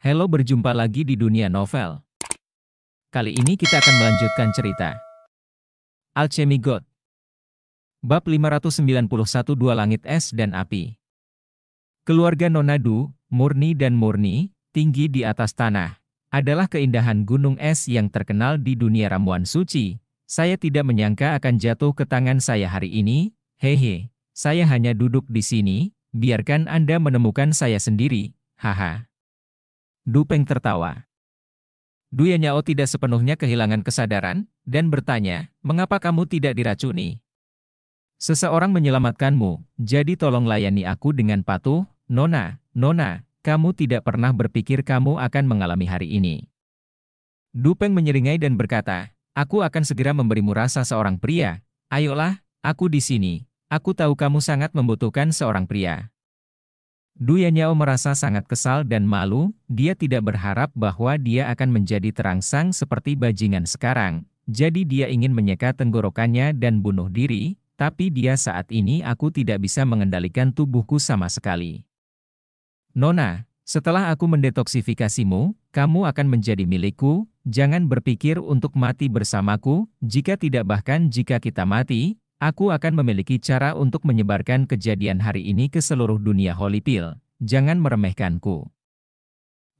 Halo berjumpa lagi di dunia novel. Kali ini kita akan melanjutkan cerita. Alchemy God Bab 591 Dua Langit Es dan Api Keluarga Nonadu, murni dan murni, tinggi di atas tanah, adalah keindahan gunung es yang terkenal di dunia ramuan suci. Saya tidak menyangka akan jatuh ke tangan saya hari ini, hehe. Saya hanya duduk di sini, biarkan Anda menemukan saya sendiri, haha. Du Peng tertawa. Du Yao tidak sepenuhnya kehilangan kesadaran, dan bertanya, mengapa kamu tidak diracuni? Seseorang menyelamatkanmu, jadi tolong layani aku dengan patuh, Nona, Nona, kamu tidak pernah berpikir kamu akan mengalami hari ini. Du Peng menyeringai dan berkata, aku akan segera memberimu rasa seorang pria, ayolah, aku di sini, aku tahu kamu sangat membutuhkan seorang pria. Du merasa sangat kesal dan malu, dia tidak berharap bahwa dia akan menjadi terangsang seperti bajingan sekarang, jadi dia ingin menyeka tenggorokannya dan bunuh diri, tapi dia saat ini aku tidak bisa mengendalikan tubuhku sama sekali. Nona, setelah aku mendetoksifikasimu, kamu akan menjadi milikku, jangan berpikir untuk mati bersamaku, jika tidak bahkan jika kita mati, Aku akan memiliki cara untuk menyebarkan kejadian hari ini ke seluruh dunia Holy Pill. Jangan meremehkanku.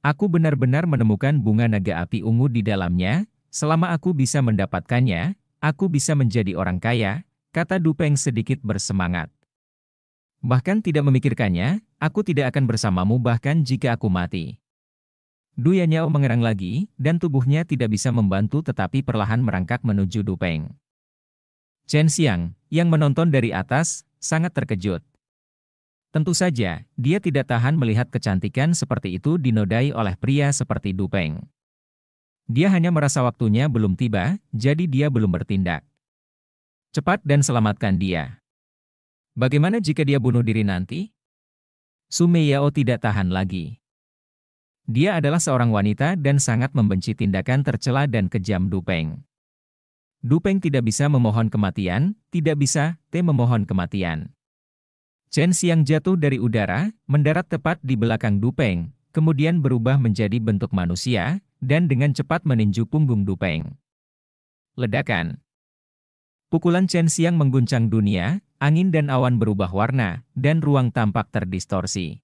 Aku benar-benar menemukan bunga naga api ungu di dalamnya. Selama aku bisa mendapatkannya, aku bisa menjadi orang kaya, kata Dupeng sedikit bersemangat. Bahkan tidak memikirkannya, aku tidak akan bersamamu bahkan jika aku mati. Duyanyao mengerang lagi, dan tubuhnya tidak bisa membantu tetapi perlahan merangkak menuju Dupeng. Chen Xiang, yang menonton dari atas, sangat terkejut. Tentu saja, dia tidak tahan melihat kecantikan seperti itu dinodai oleh pria seperti Du Peng. Dia hanya merasa waktunya belum tiba, jadi dia belum bertindak. Cepat dan selamatkan dia. Bagaimana jika dia bunuh diri nanti? Sumeyao tidak tahan lagi. Dia adalah seorang wanita dan sangat membenci tindakan tercela dan kejam Du Peng. Dupeng tidak bisa memohon kematian, tidak bisa, T memohon kematian. Chen Xiang jatuh dari udara, mendarat tepat di belakang Dupeng, kemudian berubah menjadi bentuk manusia, dan dengan cepat meninju punggung Dupeng. Ledakan Pukulan Chen Xiang mengguncang dunia, angin dan awan berubah warna, dan ruang tampak terdistorsi.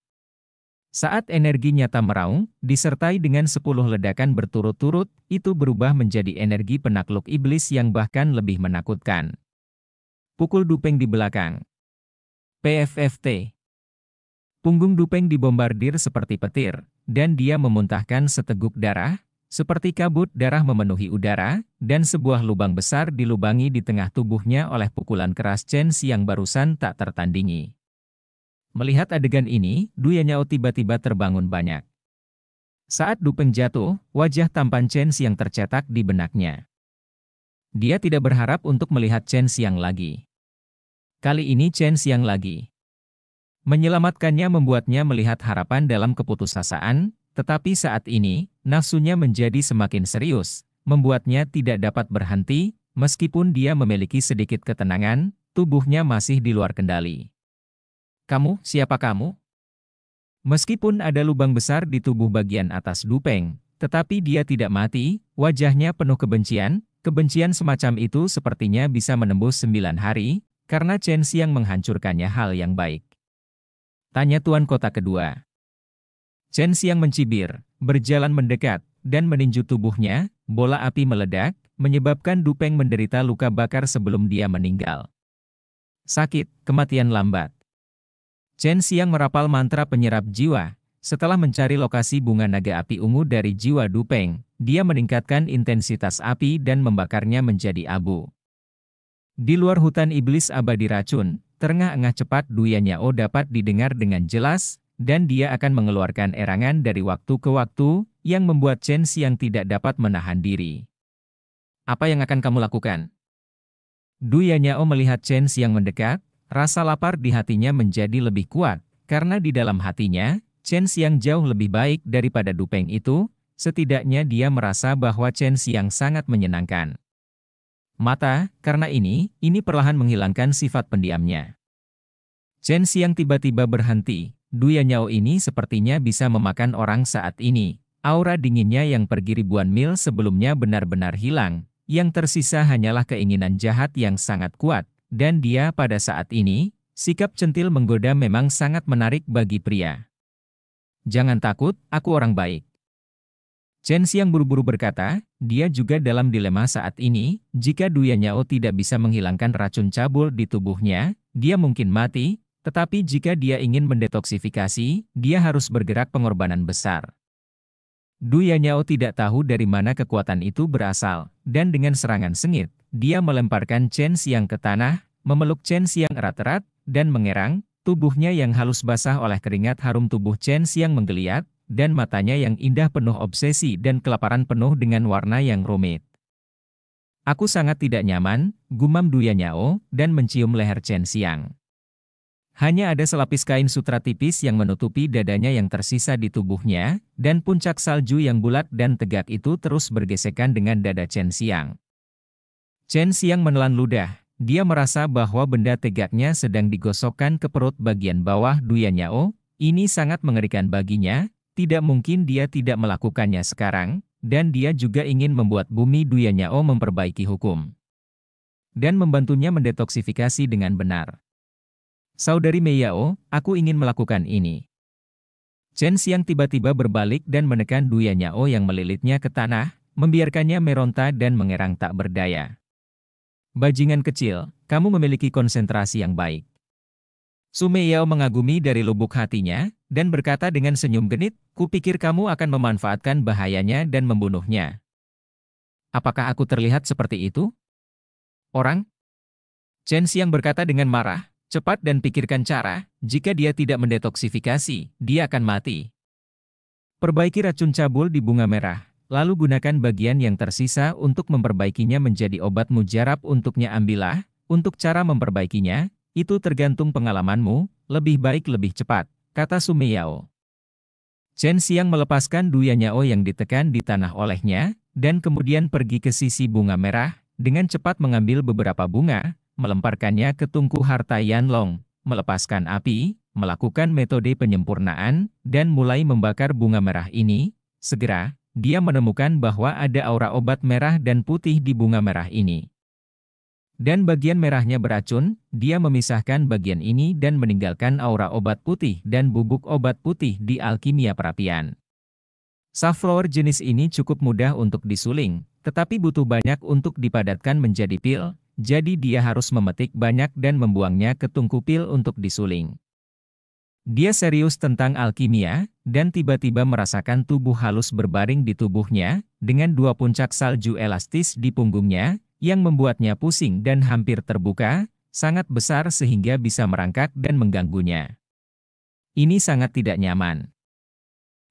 Saat energi nyata meraung, disertai dengan 10 ledakan berturut-turut, itu berubah menjadi energi penakluk iblis yang bahkan lebih menakutkan. Pukul dupeng di belakang. PFFT Punggung dupeng dibombardir seperti petir, dan dia memuntahkan seteguk darah, seperti kabut darah memenuhi udara, dan sebuah lubang besar dilubangi di tengah tubuhnya oleh pukulan keras Chen yang barusan tak tertandingi. Melihat adegan ini, Du Yanyao tiba-tiba terbangun banyak. Saat Du jatuh, wajah tampan Chen Xiang tercetak di benaknya. Dia tidak berharap untuk melihat Chen Xiang lagi. Kali ini Chen Xiang lagi. Menyelamatkannya membuatnya melihat harapan dalam keputusasaan, tetapi saat ini, nafsunya menjadi semakin serius, membuatnya tidak dapat berhenti, meskipun dia memiliki sedikit ketenangan, tubuhnya masih di luar kendali. Kamu, siapa kamu? Meskipun ada lubang besar di tubuh bagian atas Dupeng, tetapi dia tidak mati, wajahnya penuh kebencian, kebencian semacam itu sepertinya bisa menembus sembilan hari, karena Chen Xiang menghancurkannya hal yang baik. Tanya Tuan Kota kedua. Chen Xiang mencibir, berjalan mendekat, dan meninju tubuhnya, bola api meledak, menyebabkan Dupeng menderita luka bakar sebelum dia meninggal. Sakit, kematian lambat. Chen Xiang merapal mantra penyerap jiwa. Setelah mencari lokasi bunga naga api ungu dari jiwa Dupeng, dia meningkatkan intensitas api dan membakarnya menjadi abu. Di luar hutan iblis abadi racun, terengah-engah cepat duyanya O dapat didengar dengan jelas, dan dia akan mengeluarkan erangan dari waktu ke waktu, yang membuat Chen Xiang tidak dapat menahan diri. Apa yang akan kamu lakukan? Duyanya O melihat Chen Xiang mendekat, Rasa lapar di hatinya menjadi lebih kuat, karena di dalam hatinya, Chen yang jauh lebih baik daripada Dupeng itu, setidaknya dia merasa bahwa Chen yang sangat menyenangkan. Mata, karena ini, ini perlahan menghilangkan sifat pendiamnya. Chen yang tiba-tiba berhenti, Duya Nyao ini sepertinya bisa memakan orang saat ini. Aura dinginnya yang pergi ribuan mil sebelumnya benar-benar hilang, yang tersisa hanyalah keinginan jahat yang sangat kuat, dan dia pada saat ini, sikap centil menggoda memang sangat menarik bagi pria. Jangan takut, aku orang baik. Chen Xiang buru-buru berkata, dia juga dalam dilema saat ini, jika Duya Nyao tidak bisa menghilangkan racun cabul di tubuhnya, dia mungkin mati, tetapi jika dia ingin mendetoksifikasi, dia harus bergerak pengorbanan besar. Duya Nyao tidak tahu dari mana kekuatan itu berasal, dan dengan serangan sengit, dia melemparkan Chen Xiang ke tanah, memeluk Chen Xiang erat-erat, dan mengerang, tubuhnya yang halus basah oleh keringat harum tubuh Chen Xiang menggeliat, dan matanya yang indah penuh obsesi dan kelaparan penuh dengan warna yang rumit. Aku sangat tidak nyaman, gumam Duya Nyao, dan mencium leher Chen Xiang. Hanya ada selapis kain sutra tipis yang menutupi dadanya yang tersisa di tubuhnya, dan puncak salju yang bulat dan tegak itu terus bergesekan dengan dada Chen Xiang. Chen Xiang menelan ludah. Dia merasa bahwa benda tegaknya sedang digosokkan ke perut bagian bawah Duyan Yao. Ini sangat mengerikan baginya, tidak mungkin dia tidak melakukannya sekarang, dan dia juga ingin membuat bumi Duyan Yao memperbaiki hukum. Dan membantunya mendetoksifikasi dengan benar. Saudari Mei Yao, aku ingin melakukan ini. Chen Xiang tiba-tiba berbalik dan menekan Duyan Yao yang melilitnya ke tanah, membiarkannya meronta dan mengerang tak berdaya. Bajingan kecil, kamu memiliki konsentrasi yang baik. Sumeyao mengagumi dari lubuk hatinya, dan berkata dengan senyum genit, kupikir kamu akan memanfaatkan bahayanya dan membunuhnya. Apakah aku terlihat seperti itu? Orang? Chen Xiang berkata dengan marah, cepat dan pikirkan cara, jika dia tidak mendetoksifikasi, dia akan mati. Perbaiki racun cabul di bunga merah. Lalu gunakan bagian yang tersisa untuk memperbaikinya menjadi obat mujarab untuknya ambillah, untuk cara memperbaikinya, itu tergantung pengalamanmu, lebih baik lebih cepat, kata Sumeyao. Chen Siang melepaskan Duya Nyao oh yang ditekan di tanah olehnya, dan kemudian pergi ke sisi bunga merah, dengan cepat mengambil beberapa bunga, melemparkannya ke tungku harta Yanlong, melepaskan api, melakukan metode penyempurnaan, dan mulai membakar bunga merah ini, segera, dia menemukan bahwa ada aura obat merah dan putih di bunga merah ini. Dan bagian merahnya beracun, dia memisahkan bagian ini dan meninggalkan aura obat putih dan bubuk obat putih di alkimia perapian. Safflower jenis ini cukup mudah untuk disuling, tetapi butuh banyak untuk dipadatkan menjadi pil, jadi dia harus memetik banyak dan membuangnya ke tungku pil untuk disuling. Dia serius tentang alkimia, dan tiba-tiba merasakan tubuh halus berbaring di tubuhnya, dengan dua puncak salju elastis di punggungnya, yang membuatnya pusing dan hampir terbuka, sangat besar sehingga bisa merangkak dan mengganggunya. Ini sangat tidak nyaman.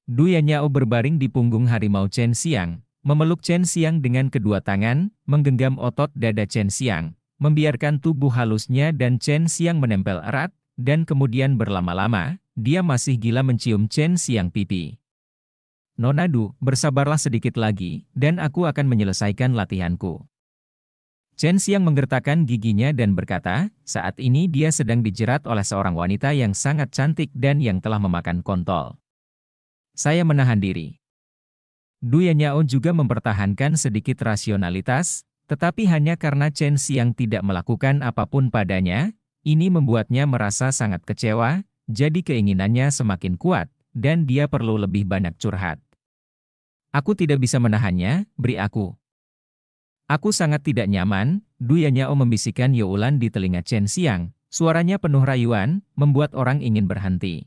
Nyao berbaring di punggung harimau Chen Xiang, memeluk Chen Xiang dengan kedua tangan, menggenggam otot dada Chen Xiang, membiarkan tubuh halusnya dan Chen Xiang menempel erat, dan kemudian berlama-lama, dia masih gila mencium Chen Xiang pipi. Nonadu, bersabarlah sedikit lagi, dan aku akan menyelesaikan latihanku. Chen Xiang menggertakkan giginya dan berkata, saat ini dia sedang dijerat oleh seorang wanita yang sangat cantik dan yang telah memakan kontol. Saya menahan diri. Du Yanyao juga mempertahankan sedikit rasionalitas, tetapi hanya karena Chen Xiang tidak melakukan apapun padanya, ini membuatnya merasa sangat kecewa, jadi keinginannya semakin kuat, dan dia perlu lebih banyak curhat. Aku tidak bisa menahannya, beri aku. Aku sangat tidak nyaman, Duya Nyao membisikkan Yowulan di telinga Chen Xiang, suaranya penuh rayuan, membuat orang ingin berhenti.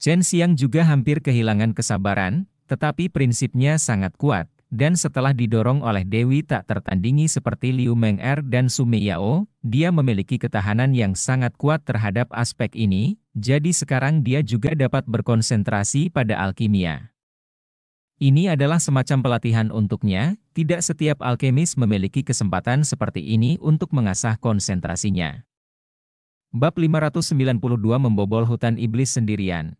Chen Xiang juga hampir kehilangan kesabaran, tetapi prinsipnya sangat kuat, dan setelah didorong oleh Dewi tak tertandingi seperti Liu Meng Er dan Sumi Yao, dia memiliki ketahanan yang sangat kuat terhadap aspek ini, jadi sekarang dia juga dapat berkonsentrasi pada alkimia. Ini adalah semacam pelatihan untuknya, tidak setiap alkemis memiliki kesempatan seperti ini untuk mengasah konsentrasinya. Bab 592 Membobol Hutan Iblis Sendirian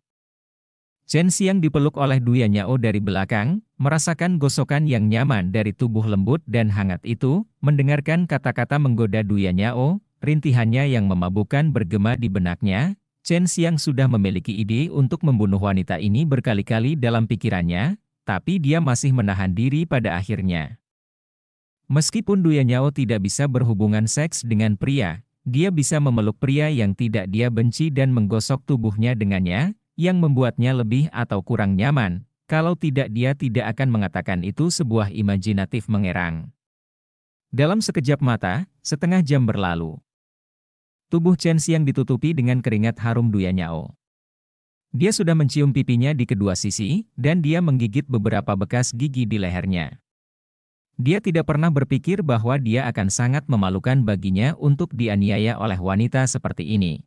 Chen Xiang dipeluk oleh Duya Nyao dari belakang, merasakan gosokan yang nyaman dari tubuh lembut dan hangat itu, mendengarkan kata-kata menggoda Duya Nyao, rintihannya yang memabukkan bergema di benaknya, Chen Xiang sudah memiliki ide untuk membunuh wanita ini berkali-kali dalam pikirannya, tapi dia masih menahan diri pada akhirnya. Meskipun Duya Nyao tidak bisa berhubungan seks dengan pria, dia bisa memeluk pria yang tidak dia benci dan menggosok tubuhnya dengannya, yang membuatnya lebih atau kurang nyaman, kalau tidak dia tidak akan mengatakan itu sebuah imajinatif mengerang. Dalam sekejap mata, setengah jam berlalu. Tubuh Chen Xiang ditutupi dengan keringat harum Duya Nyao. Dia sudah mencium pipinya di kedua sisi, dan dia menggigit beberapa bekas gigi di lehernya. Dia tidak pernah berpikir bahwa dia akan sangat memalukan baginya untuk dianiaya oleh wanita seperti ini.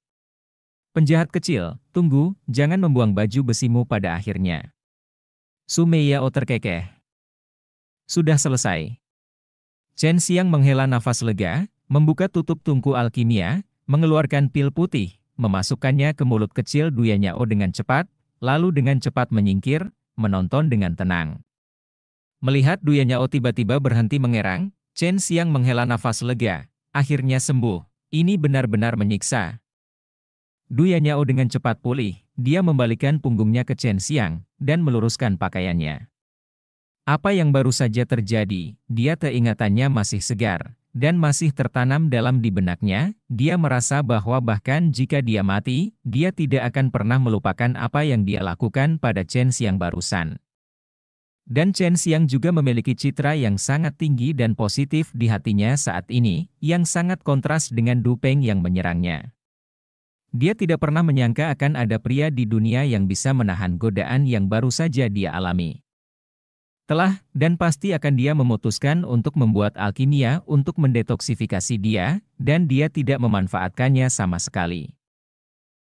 Penjahat kecil, tunggu, jangan membuang baju besimu pada akhirnya. Sumeya o terkekeh. Sudah selesai. Chen Siang menghela nafas lega, membuka tutup tungku alkimia, mengeluarkan pil putih, memasukkannya ke mulut kecil duyanya O dengan cepat, lalu dengan cepat menyingkir, menonton dengan tenang. Melihat duyanya O tiba-tiba berhenti mengerang, Chen Siang menghela nafas lega, akhirnya sembuh. Ini benar-benar menyiksa, Duyanya Yanyao dengan cepat pulih, dia membalikkan punggungnya ke Chen Xiang, dan meluruskan pakaiannya. Apa yang baru saja terjadi, dia teingatannya masih segar, dan masih tertanam dalam di benaknya, dia merasa bahwa bahkan jika dia mati, dia tidak akan pernah melupakan apa yang dia lakukan pada Chen Xiang barusan. Dan Chen Xiang juga memiliki citra yang sangat tinggi dan positif di hatinya saat ini, yang sangat kontras dengan Du Peng yang menyerangnya. Dia tidak pernah menyangka akan ada pria di dunia yang bisa menahan godaan yang baru saja dia alami. Telah, dan pasti akan dia memutuskan untuk membuat alkimia untuk mendetoksifikasi dia, dan dia tidak memanfaatkannya sama sekali.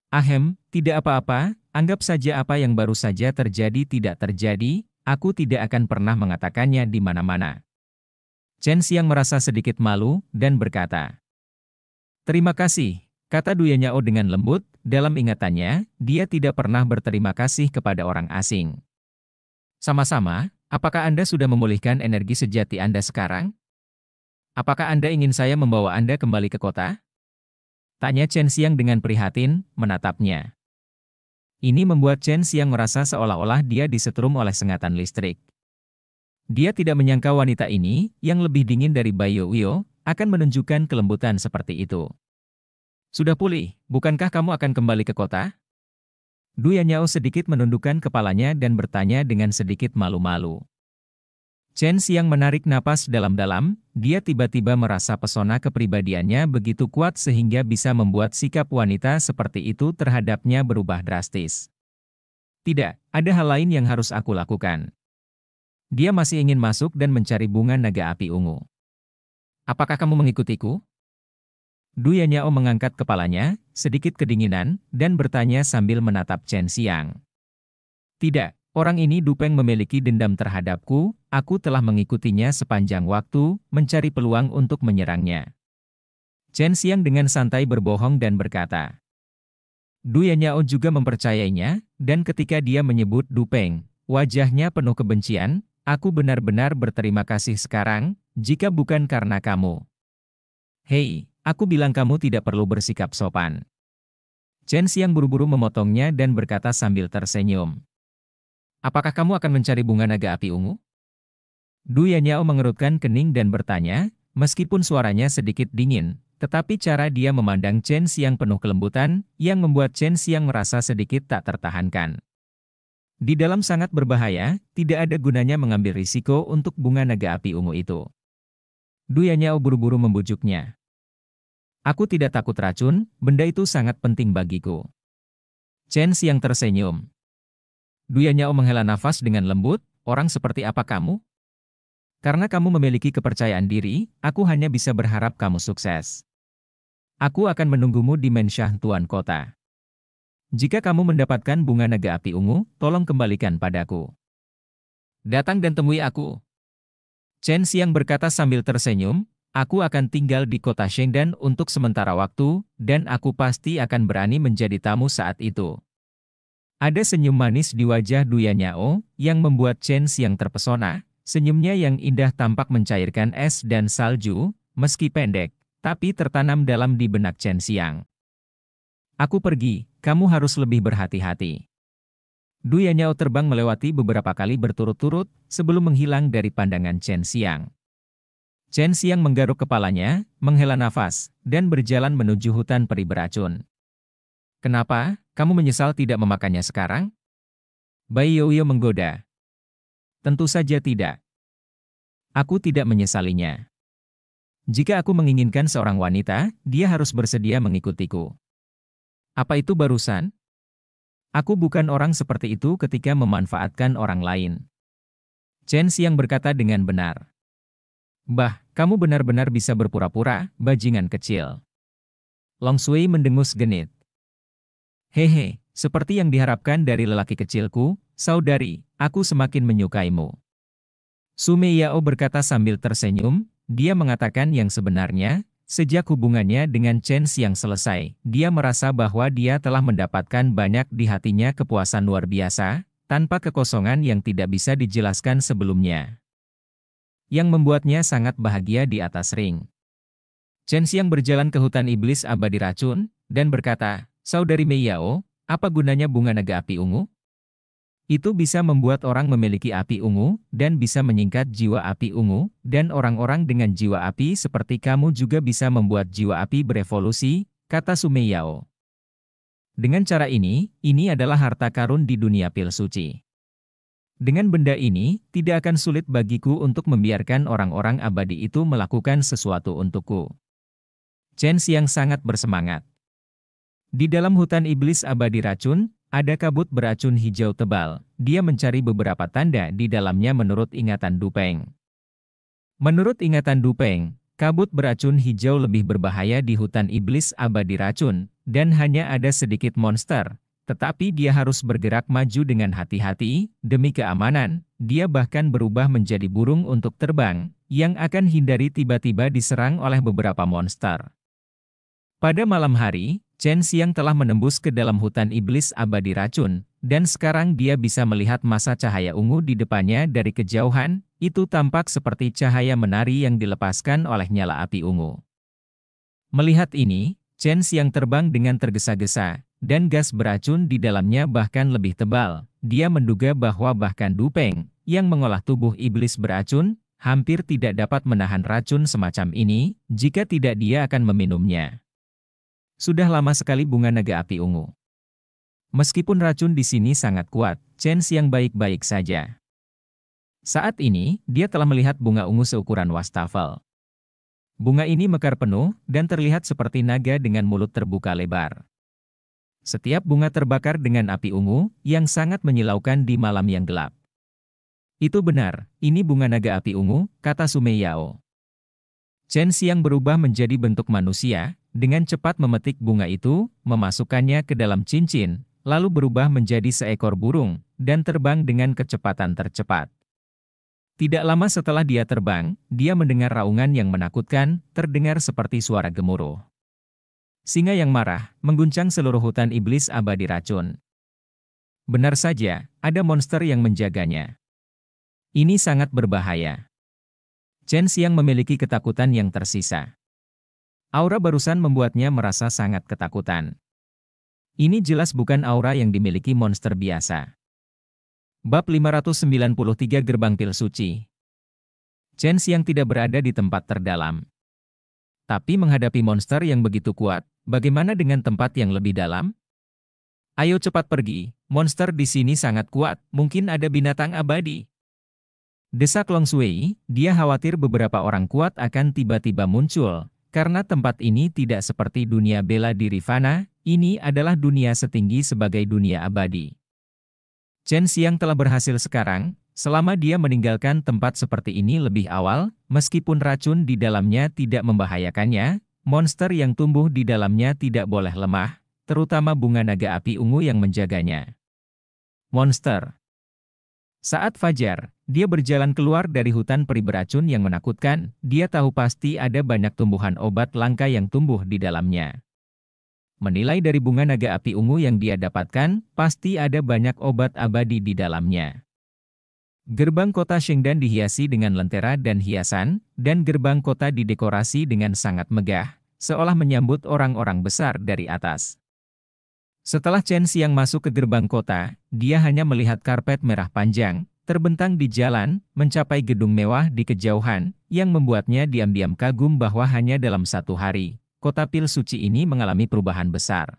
Ahem, tidak apa-apa, anggap saja apa yang baru saja terjadi tidak terjadi, aku tidak akan pernah mengatakannya di mana-mana. Chen Xiang merasa sedikit malu, dan berkata, Terima kasih, Kata Duyanyao dengan lembut, dalam ingatannya, dia tidak pernah berterima kasih kepada orang asing. Sama-sama, apakah Anda sudah memulihkan energi sejati Anda sekarang? Apakah Anda ingin saya membawa Anda kembali ke kota? Tanya Chen Xiang dengan prihatin, menatapnya. Ini membuat Chen Xiang merasa seolah-olah dia disetrum oleh sengatan listrik. Dia tidak menyangka wanita ini, yang lebih dingin dari Bayu Wio, akan menunjukkan kelembutan seperti itu. Sudah pulih, bukankah kamu akan kembali ke kota? Duya Nyao sedikit menundukkan kepalanya dan bertanya dengan sedikit malu-malu. Chen Xiang menarik napas dalam-dalam, dia tiba-tiba merasa pesona kepribadiannya begitu kuat sehingga bisa membuat sikap wanita seperti itu terhadapnya berubah drastis. Tidak, ada hal lain yang harus aku lakukan. Dia masih ingin masuk dan mencari bunga naga api ungu. Apakah kamu mengikutiku? Duyanyao mengangkat kepalanya, sedikit kedinginan, dan bertanya sambil menatap Chen Xiang. Tidak, orang ini Dupeng memiliki dendam terhadapku, aku telah mengikutinya sepanjang waktu, mencari peluang untuk menyerangnya. Chen Xiang dengan santai berbohong dan berkata. Duyanyao juga mempercayainya, dan ketika dia menyebut Dupeng, wajahnya penuh kebencian, aku benar-benar berterima kasih sekarang, jika bukan karena kamu. Hei, Aku bilang kamu tidak perlu bersikap sopan. Chen Xiang buru-buru memotongnya dan berkata sambil tersenyum. Apakah kamu akan mencari bunga naga api ungu? Du Yanyao mengerutkan kening dan bertanya, meskipun suaranya sedikit dingin, tetapi cara dia memandang Chen Xiang penuh kelembutan, yang membuat Chen Xiang merasa sedikit tak tertahankan. Di dalam sangat berbahaya, tidak ada gunanya mengambil risiko untuk bunga naga api ungu itu. Du Yanyao buru-buru membujuknya. Aku tidak takut racun, benda itu sangat penting bagiku. Chen Xiang tersenyum. Duyanyao menghela nafas dengan lembut, orang seperti apa kamu? Karena kamu memiliki kepercayaan diri, aku hanya bisa berharap kamu sukses. Aku akan menunggumu di Mensyah Tuan Kota. Jika kamu mendapatkan bunga naga api ungu, tolong kembalikan padaku. Datang dan temui aku. Chen Xiang berkata sambil tersenyum, Aku akan tinggal di kota Shengdan untuk sementara waktu, dan aku pasti akan berani menjadi tamu saat itu. Ada senyum manis di wajah Duya Nyao, yang membuat Chen Xiang terpesona. Senyumnya yang indah tampak mencairkan es dan salju, meski pendek, tapi tertanam dalam di benak Chen Xiang. Aku pergi, kamu harus lebih berhati-hati. Duya Nyao terbang melewati beberapa kali berturut-turut, sebelum menghilang dari pandangan Chen Xiang. Chen Xiang menggaruk kepalanya, menghela nafas, dan berjalan menuju hutan peri beracun. Kenapa, kamu menyesal tidak memakannya sekarang? Bai Yoyo menggoda. Tentu saja tidak. Aku tidak menyesalinya. Jika aku menginginkan seorang wanita, dia harus bersedia mengikutiku. Apa itu barusan? Aku bukan orang seperti itu ketika memanfaatkan orang lain. Chen Xiang berkata dengan benar. Bah, kamu benar-benar bisa berpura-pura, bajingan kecil. Long Sui mendengus genit. Hehe, seperti yang diharapkan dari lelaki kecilku, saudari, aku semakin menyukaimu. Sumeyao berkata sambil tersenyum, dia mengatakan yang sebenarnya, sejak hubungannya dengan Chen yang selesai, dia merasa bahwa dia telah mendapatkan banyak di hatinya kepuasan luar biasa, tanpa kekosongan yang tidak bisa dijelaskan sebelumnya yang membuatnya sangat bahagia di atas ring. Chen Xiang berjalan ke hutan iblis abadi racun, dan berkata, Saudari Mei Yao, apa gunanya bunga naga api ungu? Itu bisa membuat orang memiliki api ungu, dan bisa menyingkat jiwa api ungu, dan orang-orang dengan jiwa api seperti kamu juga bisa membuat jiwa api berevolusi, kata Sumei Dengan cara ini, ini adalah harta karun di dunia pil suci. Dengan benda ini, tidak akan sulit bagiku untuk membiarkan orang-orang abadi itu melakukan sesuatu untukku. Chen Xiang sangat bersemangat. Di dalam hutan iblis abadi racun, ada kabut beracun hijau tebal. Dia mencari beberapa tanda di dalamnya menurut ingatan Dupeng. Menurut ingatan Dupeng, kabut beracun hijau lebih berbahaya di hutan iblis abadi racun, dan hanya ada sedikit monster, tetapi dia harus bergerak maju dengan hati-hati, demi keamanan. Dia bahkan berubah menjadi burung untuk terbang, yang akan hindari tiba-tiba diserang oleh beberapa monster. Pada malam hari, Chen Xiang telah menembus ke dalam hutan iblis abadi racun, dan sekarang dia bisa melihat masa cahaya ungu di depannya dari kejauhan, itu tampak seperti cahaya menari yang dilepaskan oleh nyala api ungu. Melihat ini, Chen Xiang terbang dengan tergesa-gesa, dan gas beracun di dalamnya bahkan lebih tebal. Dia menduga bahwa bahkan Dupeng, yang mengolah tubuh iblis beracun, hampir tidak dapat menahan racun semacam ini, jika tidak dia akan meminumnya. Sudah lama sekali bunga naga api ungu. Meskipun racun di sini sangat kuat, Chance yang baik-baik saja. Saat ini, dia telah melihat bunga ungu seukuran wastafel. Bunga ini mekar penuh dan terlihat seperti naga dengan mulut terbuka lebar. Setiap bunga terbakar dengan api ungu, yang sangat menyilaukan di malam yang gelap. Itu benar, ini bunga naga api ungu, kata Sumeyao. Chen Xiang berubah menjadi bentuk manusia, dengan cepat memetik bunga itu, memasukkannya ke dalam cincin, lalu berubah menjadi seekor burung, dan terbang dengan kecepatan tercepat. Tidak lama setelah dia terbang, dia mendengar raungan yang menakutkan, terdengar seperti suara gemuruh. Singa yang marah, mengguncang seluruh hutan iblis abadi racun. Benar saja, ada monster yang menjaganya. Ini sangat berbahaya. Chen Xiang memiliki ketakutan yang tersisa. Aura barusan membuatnya merasa sangat ketakutan. Ini jelas bukan aura yang dimiliki monster biasa. Bab 593 Gerbang Pil Suci Chen Xiang tidak berada di tempat terdalam. Tapi menghadapi monster yang begitu kuat, bagaimana dengan tempat yang lebih dalam? Ayo cepat pergi, monster di sini sangat kuat, mungkin ada binatang abadi. Desak Long Sui, dia khawatir beberapa orang kuat akan tiba-tiba muncul, karena tempat ini tidak seperti dunia bela diri fana, ini adalah dunia setinggi sebagai dunia abadi. Chen Xiang telah berhasil sekarang, Selama dia meninggalkan tempat seperti ini lebih awal, meskipun racun di dalamnya tidak membahayakannya, monster yang tumbuh di dalamnya tidak boleh lemah, terutama bunga naga api ungu yang menjaganya. Monster Saat fajar, dia berjalan keluar dari hutan peri beracun yang menakutkan, dia tahu pasti ada banyak tumbuhan obat langka yang tumbuh di dalamnya. Menilai dari bunga naga api ungu yang dia dapatkan, pasti ada banyak obat abadi di dalamnya. Gerbang kota Shengdan dihiasi dengan lentera dan hiasan, dan gerbang kota didekorasi dengan sangat megah, seolah menyambut orang-orang besar dari atas. Setelah Chen Xiang masuk ke gerbang kota, dia hanya melihat karpet merah panjang, terbentang di jalan, mencapai gedung mewah di kejauhan, yang membuatnya diam-diam kagum bahwa hanya dalam satu hari, kota pil suci ini mengalami perubahan besar.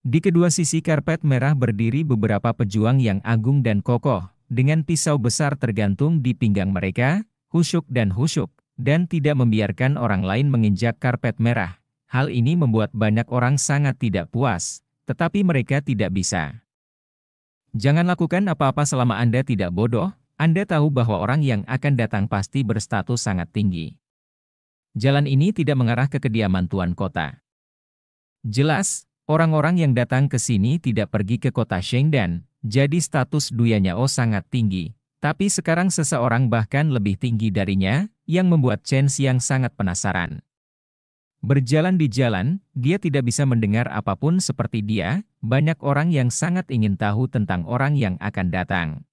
Di kedua sisi karpet merah berdiri beberapa pejuang yang agung dan kokoh, dengan pisau besar tergantung di pinggang mereka, khusyuk dan khusyuk, dan tidak membiarkan orang lain menginjak karpet merah. Hal ini membuat banyak orang sangat tidak puas, tetapi mereka tidak bisa. Jangan lakukan apa-apa selama Anda tidak bodoh, Anda tahu bahwa orang yang akan datang pasti berstatus sangat tinggi. Jalan ini tidak mengarah ke kediaman tuan kota. Jelas, orang-orang yang datang ke sini tidak pergi ke kota Shengdan, jadi status Duyanya Oh sangat tinggi, tapi sekarang seseorang bahkan lebih tinggi darinya, yang membuat Chen Xiang sangat penasaran. Berjalan di jalan, dia tidak bisa mendengar apapun seperti dia, banyak orang yang sangat ingin tahu tentang orang yang akan datang.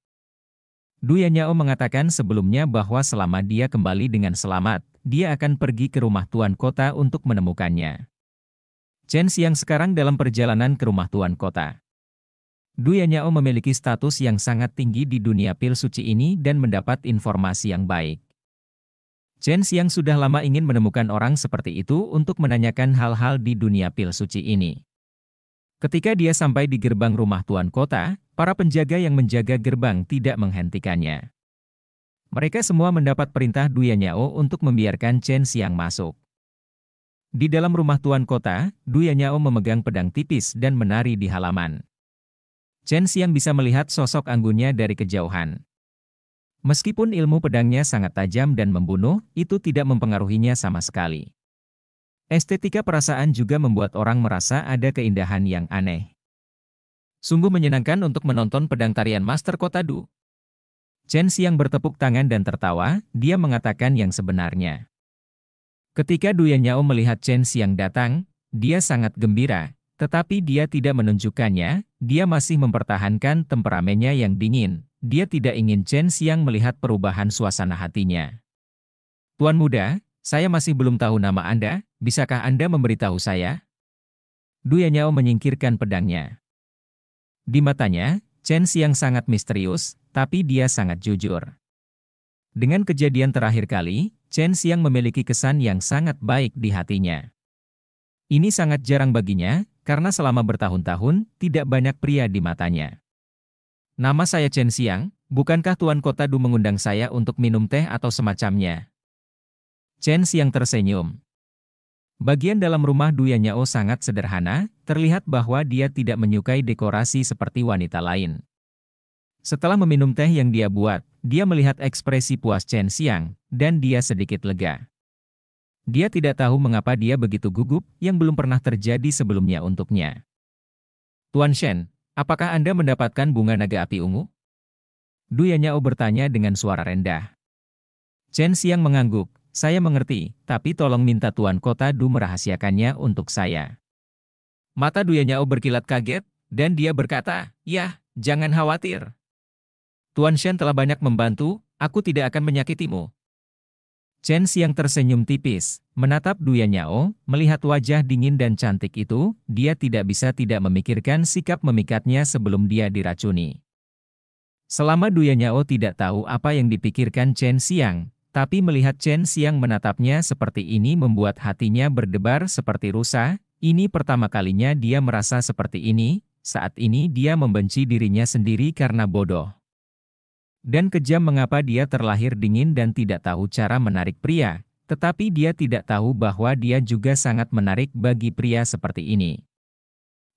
Duyanyao oh, mengatakan sebelumnya bahwa selama dia kembali dengan selamat, dia akan pergi ke rumah tuan kota untuk menemukannya. Chen Xiang sekarang dalam perjalanan ke rumah tuan kota. Duyanyao memiliki status yang sangat tinggi di dunia pil suci ini dan mendapat informasi yang baik. Chen Xiang sudah lama ingin menemukan orang seperti itu untuk menanyakan hal-hal di dunia pil suci ini. Ketika dia sampai di gerbang rumah tuan kota, para penjaga yang menjaga gerbang tidak menghentikannya. Mereka semua mendapat perintah Duyanyao untuk membiarkan Chen Xiang masuk. Di dalam rumah tuan kota, Duyanyao memegang pedang tipis dan menari di halaman. Chen Xiang bisa melihat sosok anggunnya dari kejauhan. Meskipun ilmu pedangnya sangat tajam dan membunuh, itu tidak mempengaruhinya sama sekali. Estetika perasaan juga membuat orang merasa ada keindahan yang aneh. Sungguh menyenangkan untuk menonton pedang tarian Master Kota Du. Chen Xiang bertepuk tangan dan tertawa, dia mengatakan yang sebenarnya. Ketika Du Yao melihat Chen Xiang datang, dia sangat gembira, tetapi dia tidak menunjukkannya, dia masih mempertahankan temperamennya yang dingin. Dia tidak ingin Chen Xiang melihat perubahan suasana hatinya. Tuan muda, saya masih belum tahu nama Anda, bisakah Anda memberitahu saya? Duyanyao menyingkirkan pedangnya. Di matanya, Chen Xiang sangat misterius, tapi dia sangat jujur. Dengan kejadian terakhir kali, Chen Xiang memiliki kesan yang sangat baik di hatinya. Ini sangat jarang baginya, karena selama bertahun-tahun tidak banyak pria di matanya. Nama saya Chen Xiang, bukankah Tuan Kota Du mengundang saya untuk minum teh atau semacamnya? Chen Xiang tersenyum. Bagian dalam rumah Du Yanyao sangat sederhana, terlihat bahwa dia tidak menyukai dekorasi seperti wanita lain. Setelah meminum teh yang dia buat, dia melihat ekspresi puas Chen Xiang, dan dia sedikit lega. Dia tidak tahu mengapa dia begitu gugup yang belum pernah terjadi sebelumnya untuknya. Tuan Shen, apakah Anda mendapatkan bunga naga api ungu? Duyanyao bertanya dengan suara rendah. Chen Xiang mengangguk, saya mengerti, tapi tolong minta Tuan Kota Du merahasiakannya untuk saya. Mata Duyanyao berkilat kaget, dan dia berkata, Yah, jangan khawatir. Tuan Shen telah banyak membantu, aku tidak akan menyakitimu, Chen Xiang tersenyum tipis, menatap Duya Nyao, melihat wajah dingin dan cantik itu, dia tidak bisa tidak memikirkan sikap memikatnya sebelum dia diracuni. Selama Duya Nyao tidak tahu apa yang dipikirkan Chen Xiang, tapi melihat Chen Xiang menatapnya seperti ini membuat hatinya berdebar seperti rusa, ini pertama kalinya dia merasa seperti ini, saat ini dia membenci dirinya sendiri karena bodoh. Dan kejam mengapa dia terlahir dingin dan tidak tahu cara menarik pria, tetapi dia tidak tahu bahwa dia juga sangat menarik bagi pria seperti ini.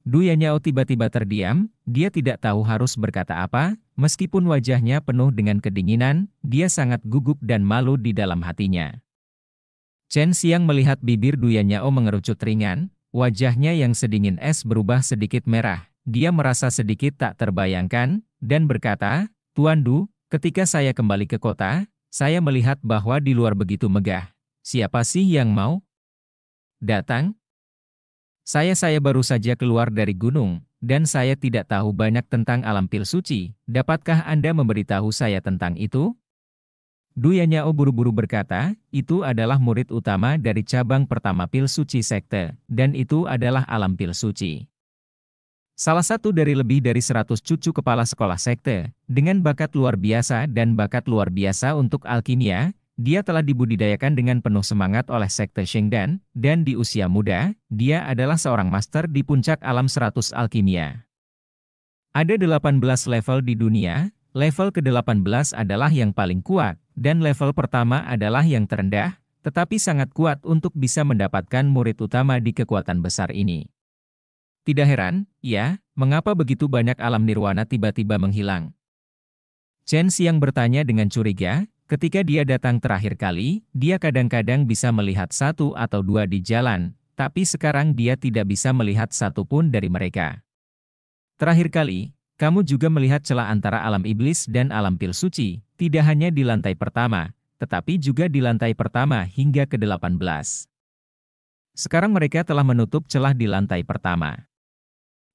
Duyanyao tiba-tiba terdiam, dia tidak tahu harus berkata apa, meskipun wajahnya penuh dengan kedinginan, dia sangat gugup dan malu di dalam hatinya. Chen Xiang melihat bibir Duyanyao mengerucut ringan, wajahnya yang sedingin es berubah sedikit merah. Dia merasa sedikit tak terbayangkan, dan berkata, Tuan Du, Ketika saya kembali ke kota, saya melihat bahwa di luar begitu megah. Siapa sih yang mau datang? Saya-saya baru saja keluar dari gunung, dan saya tidak tahu banyak tentang alam pil suci. Dapatkah Anda memberitahu saya tentang itu? Duyanyao buru-buru berkata, itu adalah murid utama dari cabang pertama pil suci sekte, dan itu adalah alam pil suci. Salah satu dari lebih dari 100 cucu kepala sekolah sekte, dengan bakat luar biasa dan bakat luar biasa untuk alkimia, dia telah dibudidayakan dengan penuh semangat oleh sekte Shengdan, dan di usia muda, dia adalah seorang master di puncak alam 100 alkimia. Ada 18 level di dunia, level ke-18 adalah yang paling kuat, dan level pertama adalah yang terendah, tetapi sangat kuat untuk bisa mendapatkan murid utama di kekuatan besar ini. Tidak heran, ya, mengapa begitu banyak alam nirwana tiba-tiba menghilang. Chen siang bertanya dengan curiga, ketika dia datang terakhir kali, dia kadang-kadang bisa melihat satu atau dua di jalan, tapi sekarang dia tidak bisa melihat satu pun dari mereka. Terakhir kali, kamu juga melihat celah antara alam iblis dan alam pil suci, tidak hanya di lantai pertama, tetapi juga di lantai pertama hingga ke-18. Sekarang mereka telah menutup celah di lantai pertama.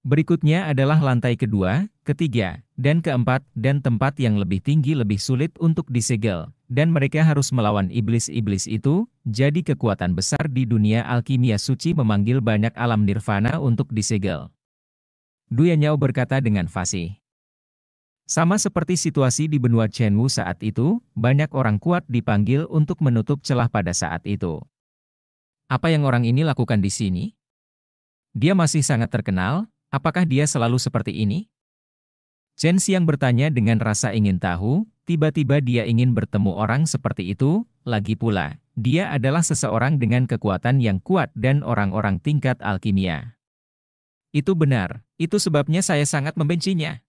Berikutnya adalah lantai kedua, ketiga, dan keempat, dan tempat yang lebih tinggi lebih sulit untuk disegel, dan mereka harus melawan iblis-iblis itu, jadi kekuatan besar di dunia alkimia suci memanggil banyak alam nirvana untuk disegel. Duyanyao berkata dengan fasih. Sama seperti situasi di benua Chenwu saat itu, banyak orang kuat dipanggil untuk menutup celah pada saat itu. Apa yang orang ini lakukan di sini? Dia masih sangat terkenal, Apakah dia selalu seperti ini? Chen Xiang bertanya dengan rasa ingin tahu, tiba-tiba dia ingin bertemu orang seperti itu, lagi pula, dia adalah seseorang dengan kekuatan yang kuat dan orang-orang tingkat alkimia. Itu benar, itu sebabnya saya sangat membencinya.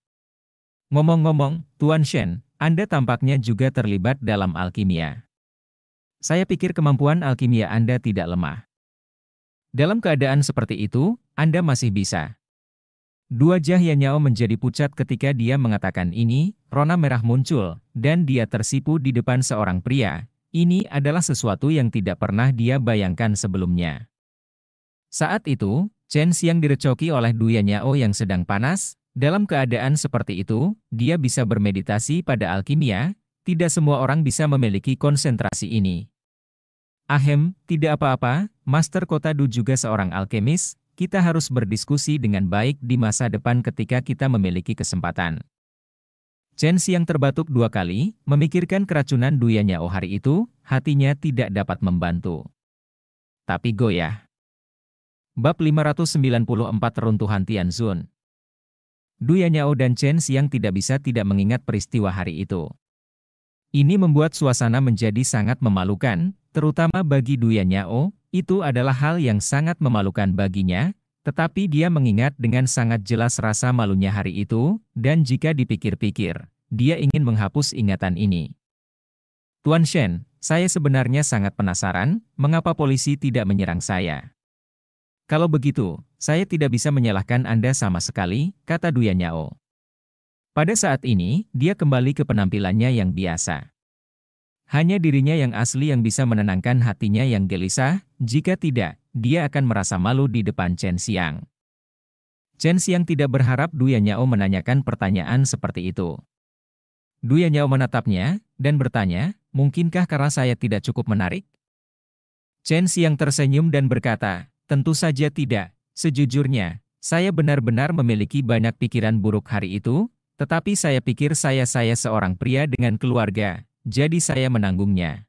Ngomong-ngomong, Tuan Shen, Anda tampaknya juga terlibat dalam alkimia. Saya pikir kemampuan alkimia Anda tidak lemah. Dalam keadaan seperti itu, Anda masih bisa, Dua Jahya Nyao menjadi pucat ketika dia mengatakan ini, rona merah muncul, dan dia tersipu di depan seorang pria. Ini adalah sesuatu yang tidak pernah dia bayangkan sebelumnya. Saat itu, Chen Xiang direcoki oleh Duya Nyao yang sedang panas, dalam keadaan seperti itu, dia bisa bermeditasi pada alkimia, tidak semua orang bisa memiliki konsentrasi ini. Ahem, tidak apa-apa, Master Kota Du juga seorang alkemis, kita harus berdiskusi dengan baik di masa depan ketika kita memiliki kesempatan. Chen siang terbatuk dua kali, memikirkan keracunan duyanya oh hari itu, hatinya tidak dapat membantu. Tapi goyah. Bab 594 Runtuhan Tianzun Yanyao dan Chen siang tidak bisa tidak mengingat peristiwa hari itu. Ini membuat suasana menjadi sangat memalukan, terutama bagi Yanyao. Itu adalah hal yang sangat memalukan baginya, tetapi dia mengingat dengan sangat jelas rasa malunya hari itu, dan jika dipikir-pikir, dia ingin menghapus ingatan ini. Tuan Shen, saya sebenarnya sangat penasaran, mengapa polisi tidak menyerang saya. Kalau begitu, saya tidak bisa menyalahkan Anda sama sekali, kata Duyan Yao. Pada saat ini, dia kembali ke penampilannya yang biasa. Hanya dirinya yang asli yang bisa menenangkan hatinya yang gelisah, jika tidak, dia akan merasa malu di depan Chen Xiang. Chen Xiang tidak berharap Yanyao menanyakan pertanyaan seperti itu. Yanyao menatapnya, dan bertanya, mungkinkah karena saya tidak cukup menarik? Chen Xiang tersenyum dan berkata, tentu saja tidak, sejujurnya, saya benar-benar memiliki banyak pikiran buruk hari itu, tetapi saya pikir saya-saya seorang pria dengan keluarga, jadi saya menanggungnya.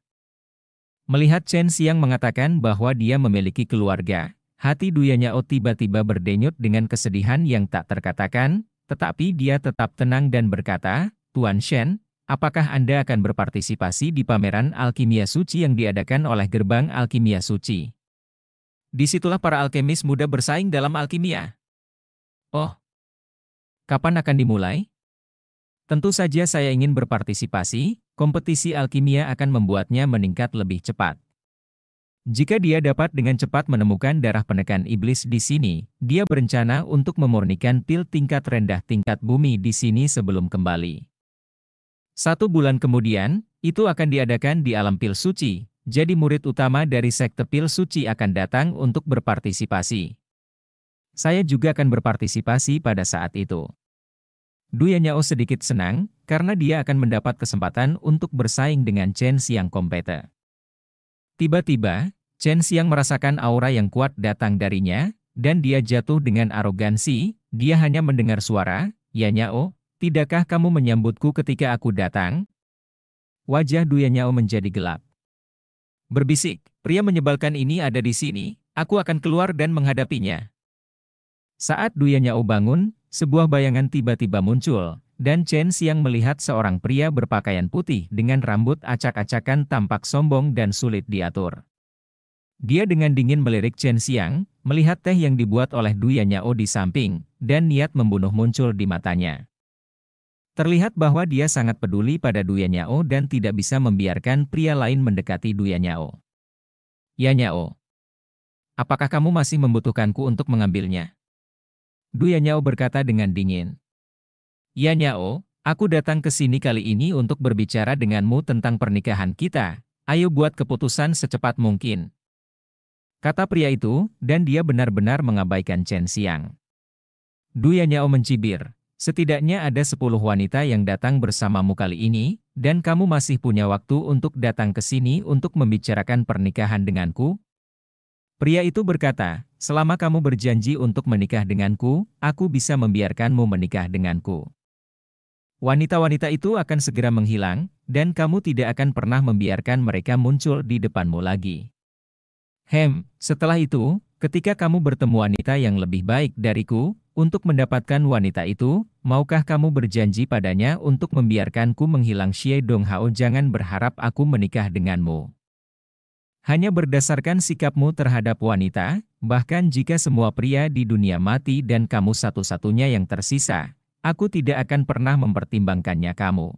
Melihat Chen Siang mengatakan bahwa dia memiliki keluarga, hati Duyanya O tiba-tiba berdenyut dengan kesedihan yang tak terkatakan, tetapi dia tetap tenang dan berkata, Tuan Shen, apakah Anda akan berpartisipasi di pameran alkimia suci yang diadakan oleh gerbang alkimia suci? Disitulah para alkemis muda bersaing dalam alkimia. Oh, kapan akan dimulai? Tentu saja saya ingin berpartisipasi, kompetisi alkimia akan membuatnya meningkat lebih cepat. Jika dia dapat dengan cepat menemukan darah penekan iblis di sini, dia berencana untuk memurnikan pil tingkat rendah tingkat bumi di sini sebelum kembali. Satu bulan kemudian, itu akan diadakan di alam pil suci, jadi murid utama dari sekte pil suci akan datang untuk berpartisipasi. Saya juga akan berpartisipasi pada saat itu. Duya Nyao sedikit senang, karena dia akan mendapat kesempatan untuk bersaing dengan Chen Xiang kompeten. Tiba-tiba, Chen Xiang merasakan aura yang kuat datang darinya, dan dia jatuh dengan arogansi, dia hanya mendengar suara, Ya Nyao, tidakkah kamu menyambutku ketika aku datang? Wajah Duya Nyao menjadi gelap. Berbisik, pria menyebalkan ini ada di sini, aku akan keluar dan menghadapinya. Saat Duya Nyao bangun, sebuah bayangan tiba-tiba muncul, dan Chen Xiang melihat seorang pria berpakaian putih dengan rambut acak-acakan tampak sombong dan sulit diatur. Dia dengan dingin melirik Chen Xiang, melihat teh yang dibuat oleh Duya Nyao oh di samping, dan niat membunuh muncul di matanya. Terlihat bahwa dia sangat peduli pada Duya Nyao oh dan tidak bisa membiarkan pria lain mendekati Duya Nyao. Oh. Ya Nyao, apakah kamu masih membutuhkanku untuk mengambilnya? Du Yanyao berkata dengan dingin. Yanyao, aku datang ke sini kali ini untuk berbicara denganmu tentang pernikahan kita. Ayo buat keputusan secepat mungkin. Kata pria itu, dan dia benar-benar mengabaikan Chen Xiang. Du Yanyao mencibir. Setidaknya ada sepuluh wanita yang datang bersamamu kali ini, dan kamu masih punya waktu untuk datang ke sini untuk membicarakan pernikahan denganku? Pria itu berkata, Selama kamu berjanji untuk menikah denganku, aku bisa membiarkanmu menikah denganku. Wanita-wanita itu akan segera menghilang, dan kamu tidak akan pernah membiarkan mereka muncul di depanmu lagi. Hem, setelah itu, ketika kamu bertemu wanita yang lebih baik dariku, untuk mendapatkan wanita itu, maukah kamu berjanji padanya untuk membiarkanku menghilang Xie Dong Hao jangan berharap aku menikah denganmu. Hanya berdasarkan sikapmu terhadap wanita, Bahkan jika semua pria di dunia mati dan kamu satu-satunya yang tersisa, aku tidak akan pernah mempertimbangkannya kamu.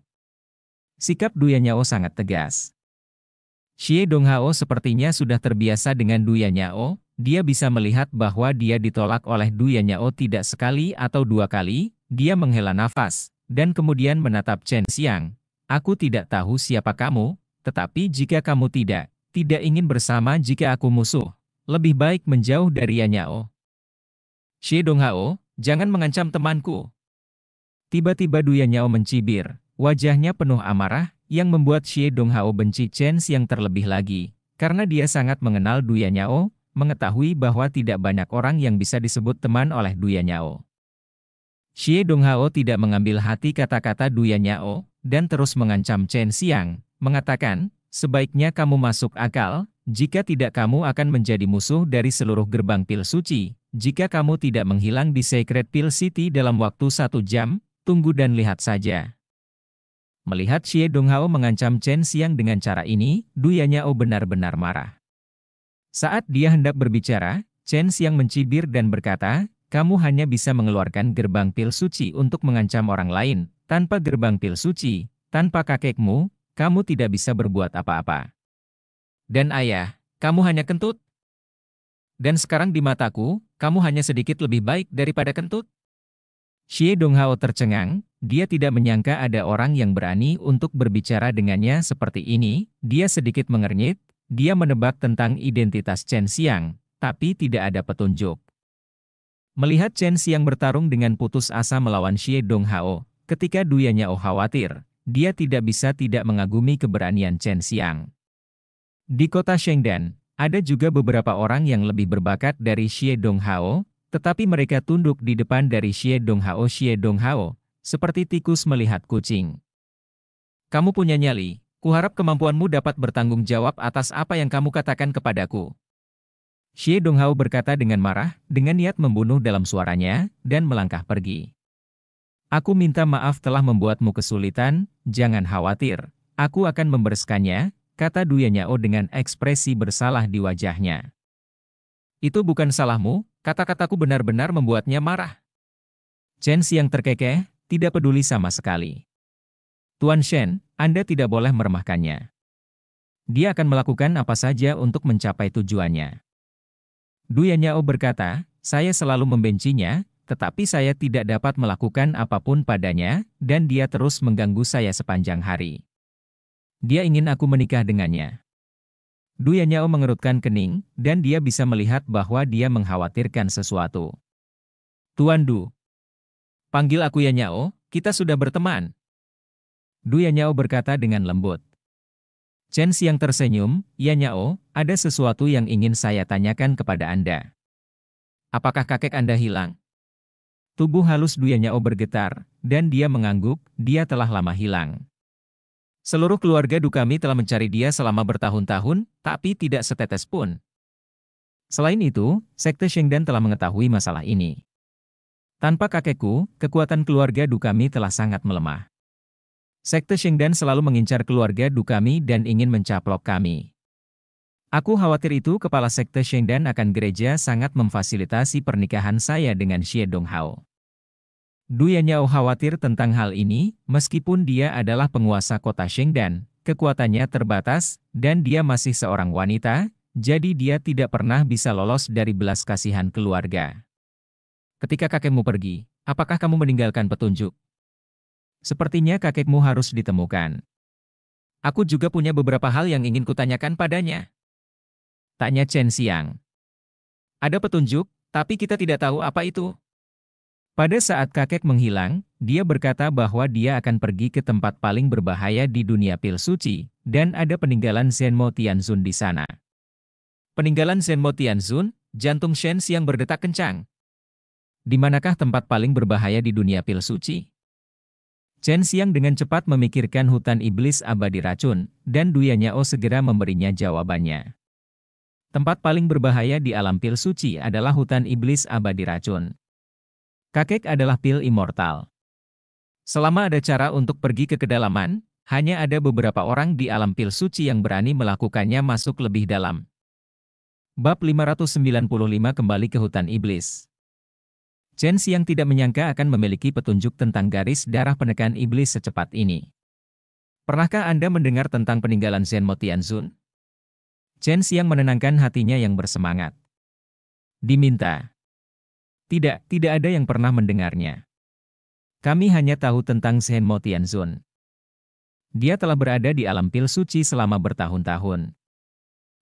Sikap Duyanyao sangat tegas. Xie Hao sepertinya sudah terbiasa dengan Duyanyao, dia bisa melihat bahwa dia ditolak oleh Duyanyao tidak sekali atau dua kali, dia menghela nafas, dan kemudian menatap Chen Xiang. Aku tidak tahu siapa kamu, tetapi jika kamu tidak, tidak ingin bersama jika aku musuh, lebih baik menjauh dari Yanyao. Xie Donghao, jangan mengancam temanku. Tiba-tiba Du Yanyao mencibir, wajahnya penuh amarah, yang membuat Xie Donghao benci Chen Xiang terlebih lagi, karena dia sangat mengenal Du Yanyao, mengetahui bahwa tidak banyak orang yang bisa disebut teman oleh Du Yanyao. Xie Donghao tidak mengambil hati kata-kata Du Yanyao, dan terus mengancam Chen Xiang, mengatakan, sebaiknya kamu masuk akal, jika tidak kamu akan menjadi musuh dari seluruh gerbang pil suci. Jika kamu tidak menghilang di Sacred Pill City dalam waktu satu jam, tunggu dan lihat saja. Melihat Xie Donghao mengancam Chen Xiang dengan cara ini, Duyanyao benar-benar marah. Saat dia hendak berbicara, Chen Xiang mencibir dan berkata, kamu hanya bisa mengeluarkan gerbang pil suci untuk mengancam orang lain. Tanpa gerbang pil suci, tanpa kakekmu, kamu tidak bisa berbuat apa-apa. Dan ayah, kamu hanya kentut? Dan sekarang di mataku, kamu hanya sedikit lebih baik daripada kentut? Xie Donghao tercengang, dia tidak menyangka ada orang yang berani untuk berbicara dengannya seperti ini, dia sedikit mengernyit, dia menebak tentang identitas Chen Xiang, tapi tidak ada petunjuk. Melihat Chen Xiang bertarung dengan putus asa melawan Xie Donghao, ketika Duyanya Oh khawatir, dia tidak bisa tidak mengagumi keberanian Chen Xiang. Di kota Shengdan, ada juga beberapa orang yang lebih berbakat dari Xie Donghao, tetapi mereka tunduk di depan dari Xie Donghao Xie Donghao, seperti tikus melihat kucing. Kamu punya nyali, kuharap kemampuanmu dapat bertanggung jawab atas apa yang kamu katakan kepadaku. Xie Donghao berkata dengan marah, dengan niat membunuh dalam suaranya, dan melangkah pergi. Aku minta maaf telah membuatmu kesulitan, jangan khawatir. Aku akan membereskannya, kata Duyanyao dengan ekspresi bersalah di wajahnya. Itu bukan salahmu, kata-kataku benar-benar membuatnya marah. Chen Xiang terkekeh, tidak peduli sama sekali. Tuan Shen, Anda tidak boleh meremahkannya. Dia akan melakukan apa saja untuk mencapai tujuannya. Duyanyao berkata, saya selalu membencinya, tetapi saya tidak dapat melakukan apapun padanya, dan dia terus mengganggu saya sepanjang hari. Dia ingin aku menikah dengannya. Du Yanyao mengerutkan kening, dan dia bisa melihat bahwa dia mengkhawatirkan sesuatu. Tuan Du. Panggil aku Yanyao, kita sudah berteman. Du Yanyao berkata dengan lembut. Chen Xiang tersenyum, Yanyao, ada sesuatu yang ingin saya tanyakan kepada Anda. Apakah kakek Anda hilang? Tubuh halus Du Yanyao bergetar, dan dia mengangguk, dia telah lama hilang. Seluruh keluarga Dukami telah mencari dia selama bertahun-tahun, tapi tidak setetes pun. Selain itu, Sekte Shengdan telah mengetahui masalah ini. Tanpa kakekku, kekuatan keluarga Dukami telah sangat melemah. Sekte Shengdan selalu mengincar keluarga Dukami dan ingin mencaplok kami. Aku khawatir itu kepala Sekte Shengdan akan gereja sangat memfasilitasi pernikahan saya dengan Xie Donghao. Duyanyao khawatir tentang hal ini, meskipun dia adalah penguasa kota Shengdan, kekuatannya terbatas, dan dia masih seorang wanita, jadi dia tidak pernah bisa lolos dari belas kasihan keluarga. Ketika kakekmu pergi, apakah kamu meninggalkan petunjuk? Sepertinya kakekmu harus ditemukan. Aku juga punya beberapa hal yang ingin kutanyakan padanya. Tanya Chen Xiang. Ada petunjuk, tapi kita tidak tahu apa itu. Pada saat kakek menghilang, dia berkata bahwa dia akan pergi ke tempat paling berbahaya di dunia pil suci, dan ada peninggalan Zenmo Tianzun di sana. Peninggalan Zenmo Tianzun, jantung Shen yang berdetak kencang. Di manakah tempat paling berbahaya di dunia pil suci? Chen Siang dengan cepat memikirkan hutan iblis abadi racun, dan O oh segera memberinya jawabannya. Tempat paling berbahaya di alam pil suci adalah hutan iblis abadi racun. Kakek adalah pil immortal. Selama ada cara untuk pergi ke kedalaman, hanya ada beberapa orang di alam pil suci yang berani melakukannya masuk lebih dalam. Bab 595 kembali ke hutan iblis. Chen Xiang tidak menyangka akan memiliki petunjuk tentang garis darah penekan iblis secepat ini. Pernahkah Anda mendengar tentang peninggalan Zen Motianzun? Chen Xiang menenangkan hatinya yang bersemangat. Diminta, tidak, tidak ada yang pernah mendengarnya. Kami hanya tahu tentang Mo Tianzun. Dia telah berada di alam pil suci selama bertahun-tahun.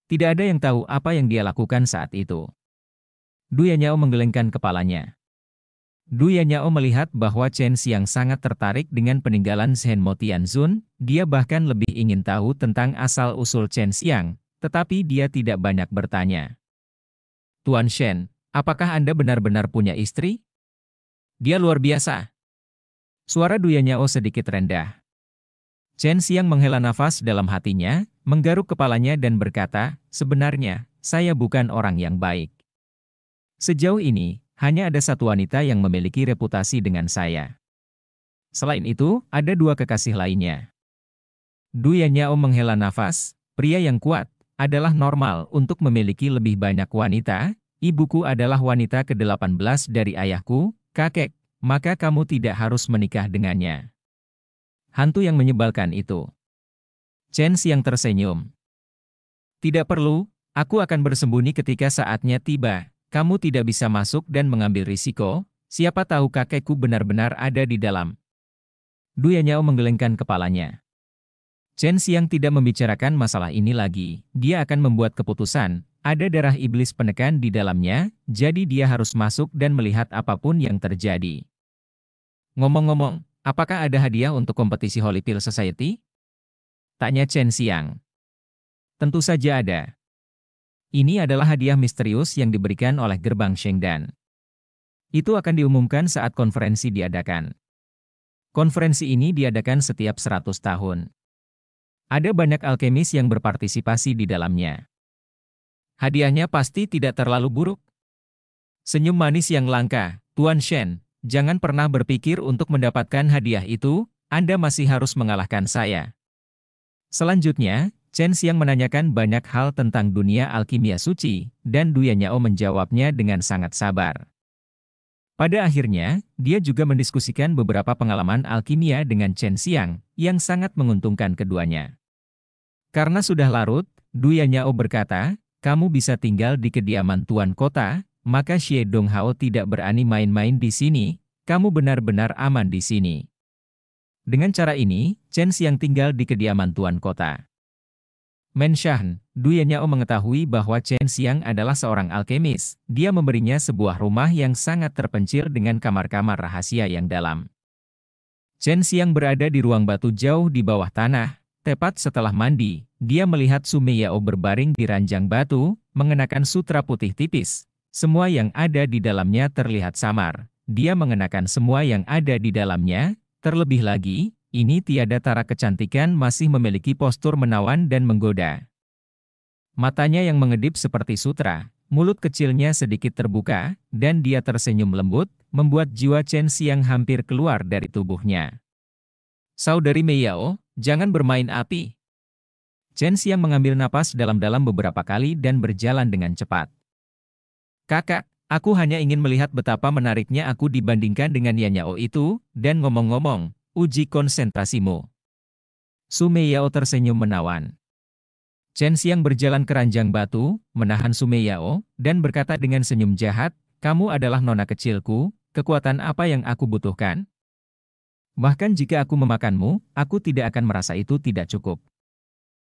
Tidak ada yang tahu apa yang dia lakukan saat itu. Du Yanyao menggelengkan kepalanya. Du Yanyao melihat bahwa Chen Xiang sangat tertarik dengan peninggalan Mo Tianzun, dia bahkan lebih ingin tahu tentang asal-usul Chen Xiang, tetapi dia tidak banyak bertanya. Tuan Shen, Apakah Anda benar-benar punya istri? Dia luar biasa. Suara oh sedikit rendah. Chen Xiang menghela nafas dalam hatinya, menggaruk kepalanya dan berkata, sebenarnya, saya bukan orang yang baik. Sejauh ini, hanya ada satu wanita yang memiliki reputasi dengan saya. Selain itu, ada dua kekasih lainnya. Duyanyao menghela nafas, pria yang kuat, adalah normal untuk memiliki lebih banyak wanita, Ibuku adalah wanita ke-18 dari ayahku, kakek, maka kamu tidak harus menikah dengannya. Hantu yang menyebalkan itu. Chen Xiang tersenyum. Tidak perlu, aku akan bersembunyi ketika saatnya tiba. Kamu tidak bisa masuk dan mengambil risiko, siapa tahu kakekku benar-benar ada di dalam. Duyanyao menggelengkan kepalanya. Chen Xiang tidak membicarakan masalah ini lagi. Dia akan membuat keputusan, ada darah iblis penekan di dalamnya, jadi dia harus masuk dan melihat apapun yang terjadi. Ngomong-ngomong, apakah ada hadiah untuk kompetisi Holy Pill Society? Tanya Chen Xiang. Tentu saja ada. Ini adalah hadiah misterius yang diberikan oleh gerbang Shengdan. Itu akan diumumkan saat konferensi diadakan. Konferensi ini diadakan setiap 100 tahun. Ada banyak alkemis yang berpartisipasi di dalamnya. Hadiahnya pasti tidak terlalu buruk. Senyum manis yang langka, Tuan Shen, jangan pernah berpikir untuk mendapatkan hadiah itu, Anda masih harus mengalahkan saya. Selanjutnya, Chen Xiang menanyakan banyak hal tentang dunia alkimia suci, dan Duya Nyao menjawabnya dengan sangat sabar. Pada akhirnya, dia juga mendiskusikan beberapa pengalaman alkimia dengan Chen Xiang, yang sangat menguntungkan keduanya. Karena sudah larut, Duya Nyao berkata, kamu bisa tinggal di kediaman tuan kota, maka Xie Donghao tidak berani main-main di sini, kamu benar-benar aman di sini. Dengan cara ini, Chen Xiang tinggal di kediaman tuan kota. Menshan, Duyan Yao mengetahui bahwa Chen Xiang adalah seorang alkemis, dia memberinya sebuah rumah yang sangat terpencil dengan kamar-kamar rahasia yang dalam. Chen Xiang berada di ruang batu jauh di bawah tanah, tepat setelah mandi, dia melihat Sumeyao berbaring di ranjang batu, mengenakan sutra putih tipis. Semua yang ada di dalamnya terlihat samar. Dia mengenakan semua yang ada di dalamnya, terlebih lagi, ini tiada tara kecantikan masih memiliki postur menawan dan menggoda. Matanya yang mengedip seperti sutra, mulut kecilnya sedikit terbuka, dan dia tersenyum lembut, membuat jiwa Chen Xiang hampir keluar dari tubuhnya. Saudari Meiyao, jangan bermain api. Chen Xiang mengambil napas dalam-dalam beberapa kali dan berjalan dengan cepat. Kakak, aku hanya ingin melihat betapa menariknya aku dibandingkan dengan Yanyao itu, dan ngomong-ngomong, uji konsentrasimu. Sumeyao tersenyum menawan. Chen Xiang berjalan keranjang batu, menahan Sumeyao, dan berkata dengan senyum jahat, kamu adalah nona kecilku, kekuatan apa yang aku butuhkan? Bahkan jika aku memakanmu, aku tidak akan merasa itu tidak cukup.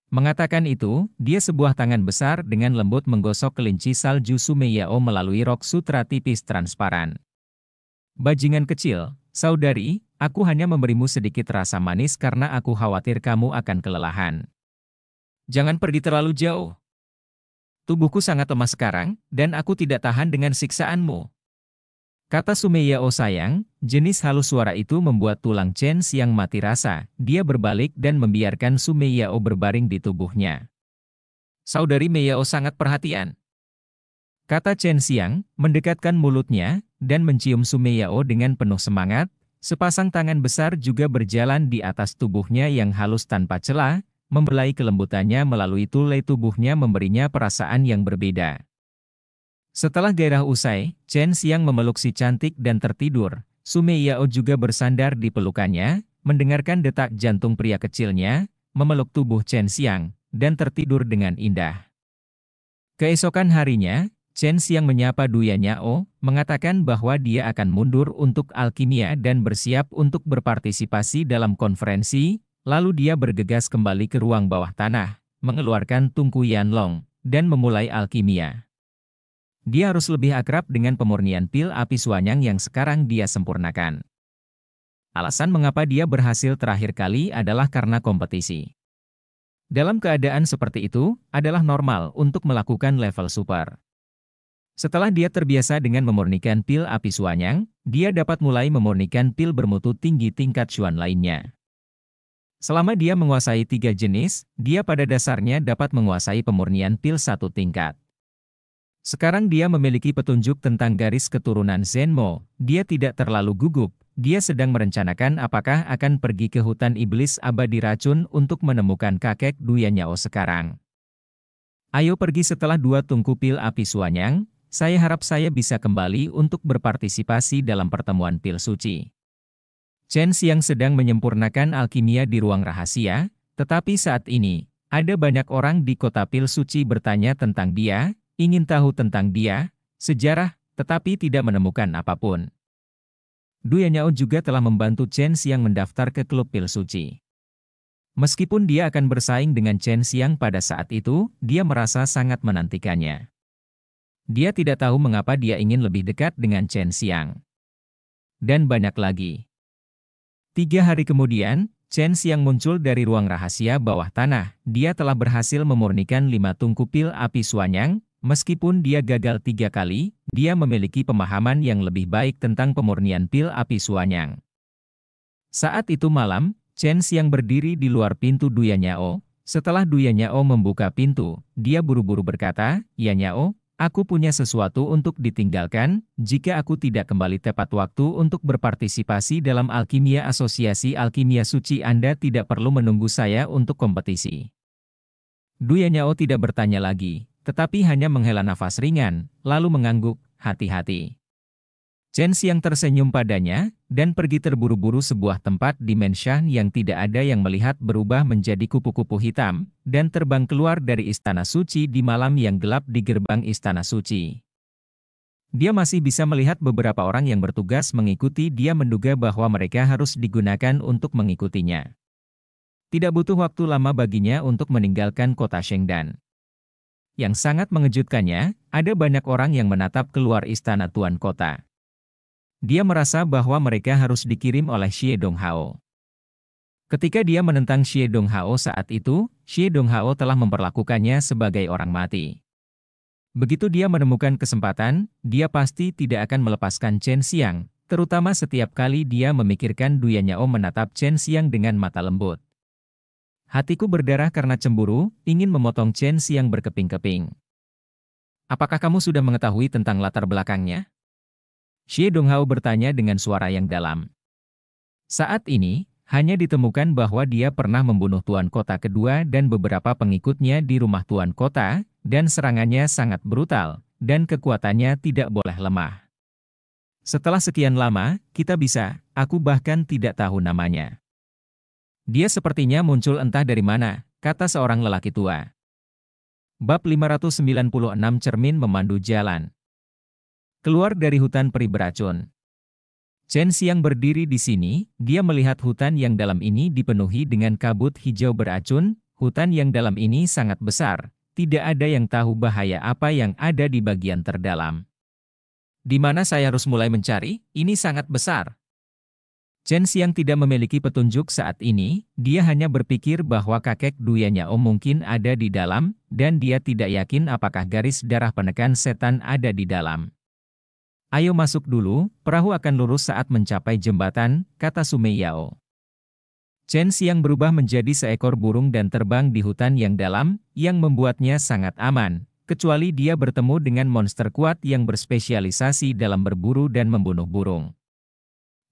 Mengatakan itu, dia sebuah tangan besar dengan lembut menggosok kelinci salju Sumeyao melalui rok sutra tipis transparan. Bajingan kecil, saudari, aku hanya memberimu sedikit rasa manis karena aku khawatir kamu akan kelelahan. Jangan pergi terlalu jauh. Tubuhku sangat lemah sekarang, dan aku tidak tahan dengan siksaanmu. Kata Sumeya O oh, sayang, jenis halus suara itu membuat tulang Chen Siang mati rasa. Dia berbalik dan membiarkan Sumeya O oh, berbaring di tubuhnya. Saudari Meya O oh, sangat perhatian. Kata Chen Siang, mendekatkan mulutnya dan mencium Sumeya O dengan penuh semangat. Sepasang tangan besar juga berjalan di atas tubuhnya yang halus tanpa celah, membelai kelembutannya melalui tulai tubuhnya memberinya perasaan yang berbeda. Setelah gairah usai, Chen Xiang memeluk si cantik dan tertidur. Sume Yao juga bersandar di pelukannya, mendengarkan detak jantung pria kecilnya, memeluk tubuh Chen Xiang, dan tertidur dengan indah. Keesokan harinya, Chen Xiang menyapa Duya Nyao, mengatakan bahwa dia akan mundur untuk alkimia dan bersiap untuk berpartisipasi dalam konferensi, lalu dia bergegas kembali ke ruang bawah tanah, mengeluarkan tungku Yanlong, dan memulai alkimia. Dia harus lebih akrab dengan pemurnian pil api suanyang yang sekarang dia sempurnakan. Alasan mengapa dia berhasil terakhir kali adalah karena kompetisi. Dalam keadaan seperti itu, adalah normal untuk melakukan level super. Setelah dia terbiasa dengan memurnikan pil api suanyang, dia dapat mulai memurnikan pil bermutu tinggi tingkat suan lainnya. Selama dia menguasai tiga jenis, dia pada dasarnya dapat menguasai pemurnian pil satu tingkat. Sekarang dia memiliki petunjuk tentang garis keturunan Zenmo, dia tidak terlalu gugup, dia sedang merencanakan apakah akan pergi ke hutan iblis abadi racun untuk menemukan kakek Duya Nyao sekarang. Ayo pergi setelah dua tungku pil api suanyang, saya harap saya bisa kembali untuk berpartisipasi dalam pertemuan pil suci. Chen Xiang sedang menyempurnakan alkimia di ruang rahasia, tetapi saat ini, ada banyak orang di kota pil suci bertanya tentang dia, ingin tahu tentang dia, sejarah, tetapi tidak menemukan apapun. Duyanyaon juga telah membantu Chen Xiang mendaftar ke klub pil suci. Meskipun dia akan bersaing dengan Chen Xiang pada saat itu, dia merasa sangat menantikannya. Dia tidak tahu mengapa dia ingin lebih dekat dengan Chen Xiang. Dan banyak lagi. Tiga hari kemudian, Chen Xiang muncul dari ruang rahasia bawah tanah. Dia telah berhasil memurnikan lima tungku pil api suanyang, Meskipun dia gagal tiga kali, dia memiliki pemahaman yang lebih baik tentang pemurnian pil api suanyang. Saat itu malam, Chen Xiang berdiri di luar pintu Nyao. Setelah Nyao membuka pintu, dia buru-buru berkata, Yanyao, aku punya sesuatu untuk ditinggalkan, jika aku tidak kembali tepat waktu untuk berpartisipasi dalam Alkimia Asosiasi Alkimia Suci Anda tidak perlu menunggu saya untuk kompetisi. Nyao tidak bertanya lagi, tetapi hanya menghela nafas ringan, lalu mengangguk, hati-hati. Jens yang tersenyum padanya, dan pergi terburu-buru sebuah tempat di Mansion yang tidak ada yang melihat berubah menjadi kupu-kupu hitam, dan terbang keluar dari Istana Suci di malam yang gelap di gerbang Istana Suci. Dia masih bisa melihat beberapa orang yang bertugas mengikuti dia menduga bahwa mereka harus digunakan untuk mengikutinya. Tidak butuh waktu lama baginya untuk meninggalkan kota Shengdan. Yang sangat mengejutkannya, ada banyak orang yang menatap keluar istana tuan kota. Dia merasa bahwa mereka harus dikirim oleh Xie Donghao. Ketika dia menentang Xie Donghao saat itu, Xie Donghao telah memperlakukannya sebagai orang mati. Begitu dia menemukan kesempatan, dia pasti tidak akan melepaskan Chen Xiang, terutama setiap kali dia memikirkan Duyan Yao menatap Chen Xiang dengan mata lembut. Hatiku berdarah karena cemburu, ingin memotong Chen Xiang berkeping-keping. Apakah kamu sudah mengetahui tentang latar belakangnya? Xie Donghao bertanya dengan suara yang dalam. Saat ini, hanya ditemukan bahwa dia pernah membunuh Tuan Kota kedua dan beberapa pengikutnya di rumah Tuan Kota, dan serangannya sangat brutal, dan kekuatannya tidak boleh lemah. Setelah sekian lama, kita bisa, aku bahkan tidak tahu namanya. Dia sepertinya muncul entah dari mana, kata seorang lelaki tua. Bab 596 Cermin Memandu Jalan Keluar dari hutan peri beracun. Chen Xiang berdiri di sini, dia melihat hutan yang dalam ini dipenuhi dengan kabut hijau beracun, hutan yang dalam ini sangat besar, tidak ada yang tahu bahaya apa yang ada di bagian terdalam. Di mana saya harus mulai mencari? Ini sangat besar, Chen Xiang tidak memiliki petunjuk saat ini, dia hanya berpikir bahwa kakek duyanya Om mungkin ada di dalam, dan dia tidak yakin apakah garis darah penekan setan ada di dalam. Ayo masuk dulu, perahu akan lurus saat mencapai jembatan, kata Sumei Yao. Chen Xiang berubah menjadi seekor burung dan terbang di hutan yang dalam, yang membuatnya sangat aman, kecuali dia bertemu dengan monster kuat yang berspesialisasi dalam berburu dan membunuh burung.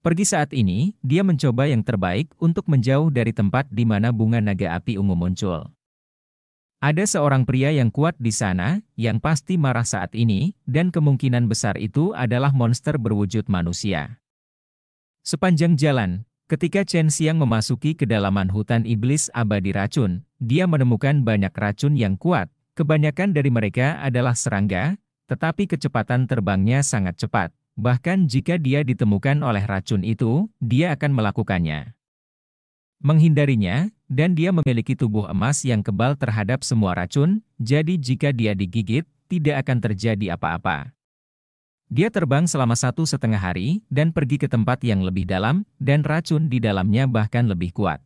Pergi saat ini, dia mencoba yang terbaik untuk menjauh dari tempat di mana bunga naga api ungu muncul. Ada seorang pria yang kuat di sana, yang pasti marah saat ini, dan kemungkinan besar itu adalah monster berwujud manusia. Sepanjang jalan, ketika Chen Xiang memasuki kedalaman hutan iblis abadi racun, dia menemukan banyak racun yang kuat, kebanyakan dari mereka adalah serangga, tetapi kecepatan terbangnya sangat cepat, Bahkan jika dia ditemukan oleh racun itu, dia akan melakukannya. Menghindarinya, dan dia memiliki tubuh emas yang kebal terhadap semua racun, jadi jika dia digigit, tidak akan terjadi apa-apa. Dia terbang selama satu setengah hari dan pergi ke tempat yang lebih dalam, dan racun di dalamnya bahkan lebih kuat.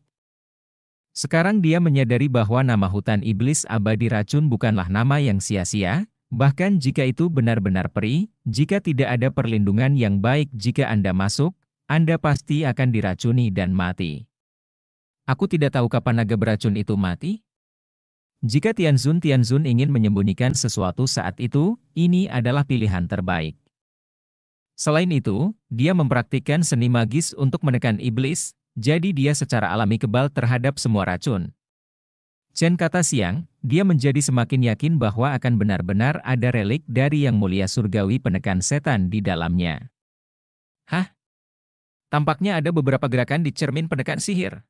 Sekarang dia menyadari bahwa nama hutan iblis abadi racun bukanlah nama yang sia-sia, Bahkan jika itu benar-benar peri, jika tidak ada perlindungan yang baik jika Anda masuk, Anda pasti akan diracuni dan mati. Aku tidak tahu kapan naga beracun itu mati. Jika Tianzun Tianzun ingin menyembunyikan sesuatu saat itu, ini adalah pilihan terbaik. Selain itu, dia mempraktikkan seni magis untuk menekan iblis, jadi dia secara alami kebal terhadap semua racun. Chen kata siang, dia menjadi semakin yakin bahwa akan benar-benar ada relik dari yang mulia surgawi penekan setan di dalamnya. Hah? Tampaknya ada beberapa gerakan di cermin penekan sihir.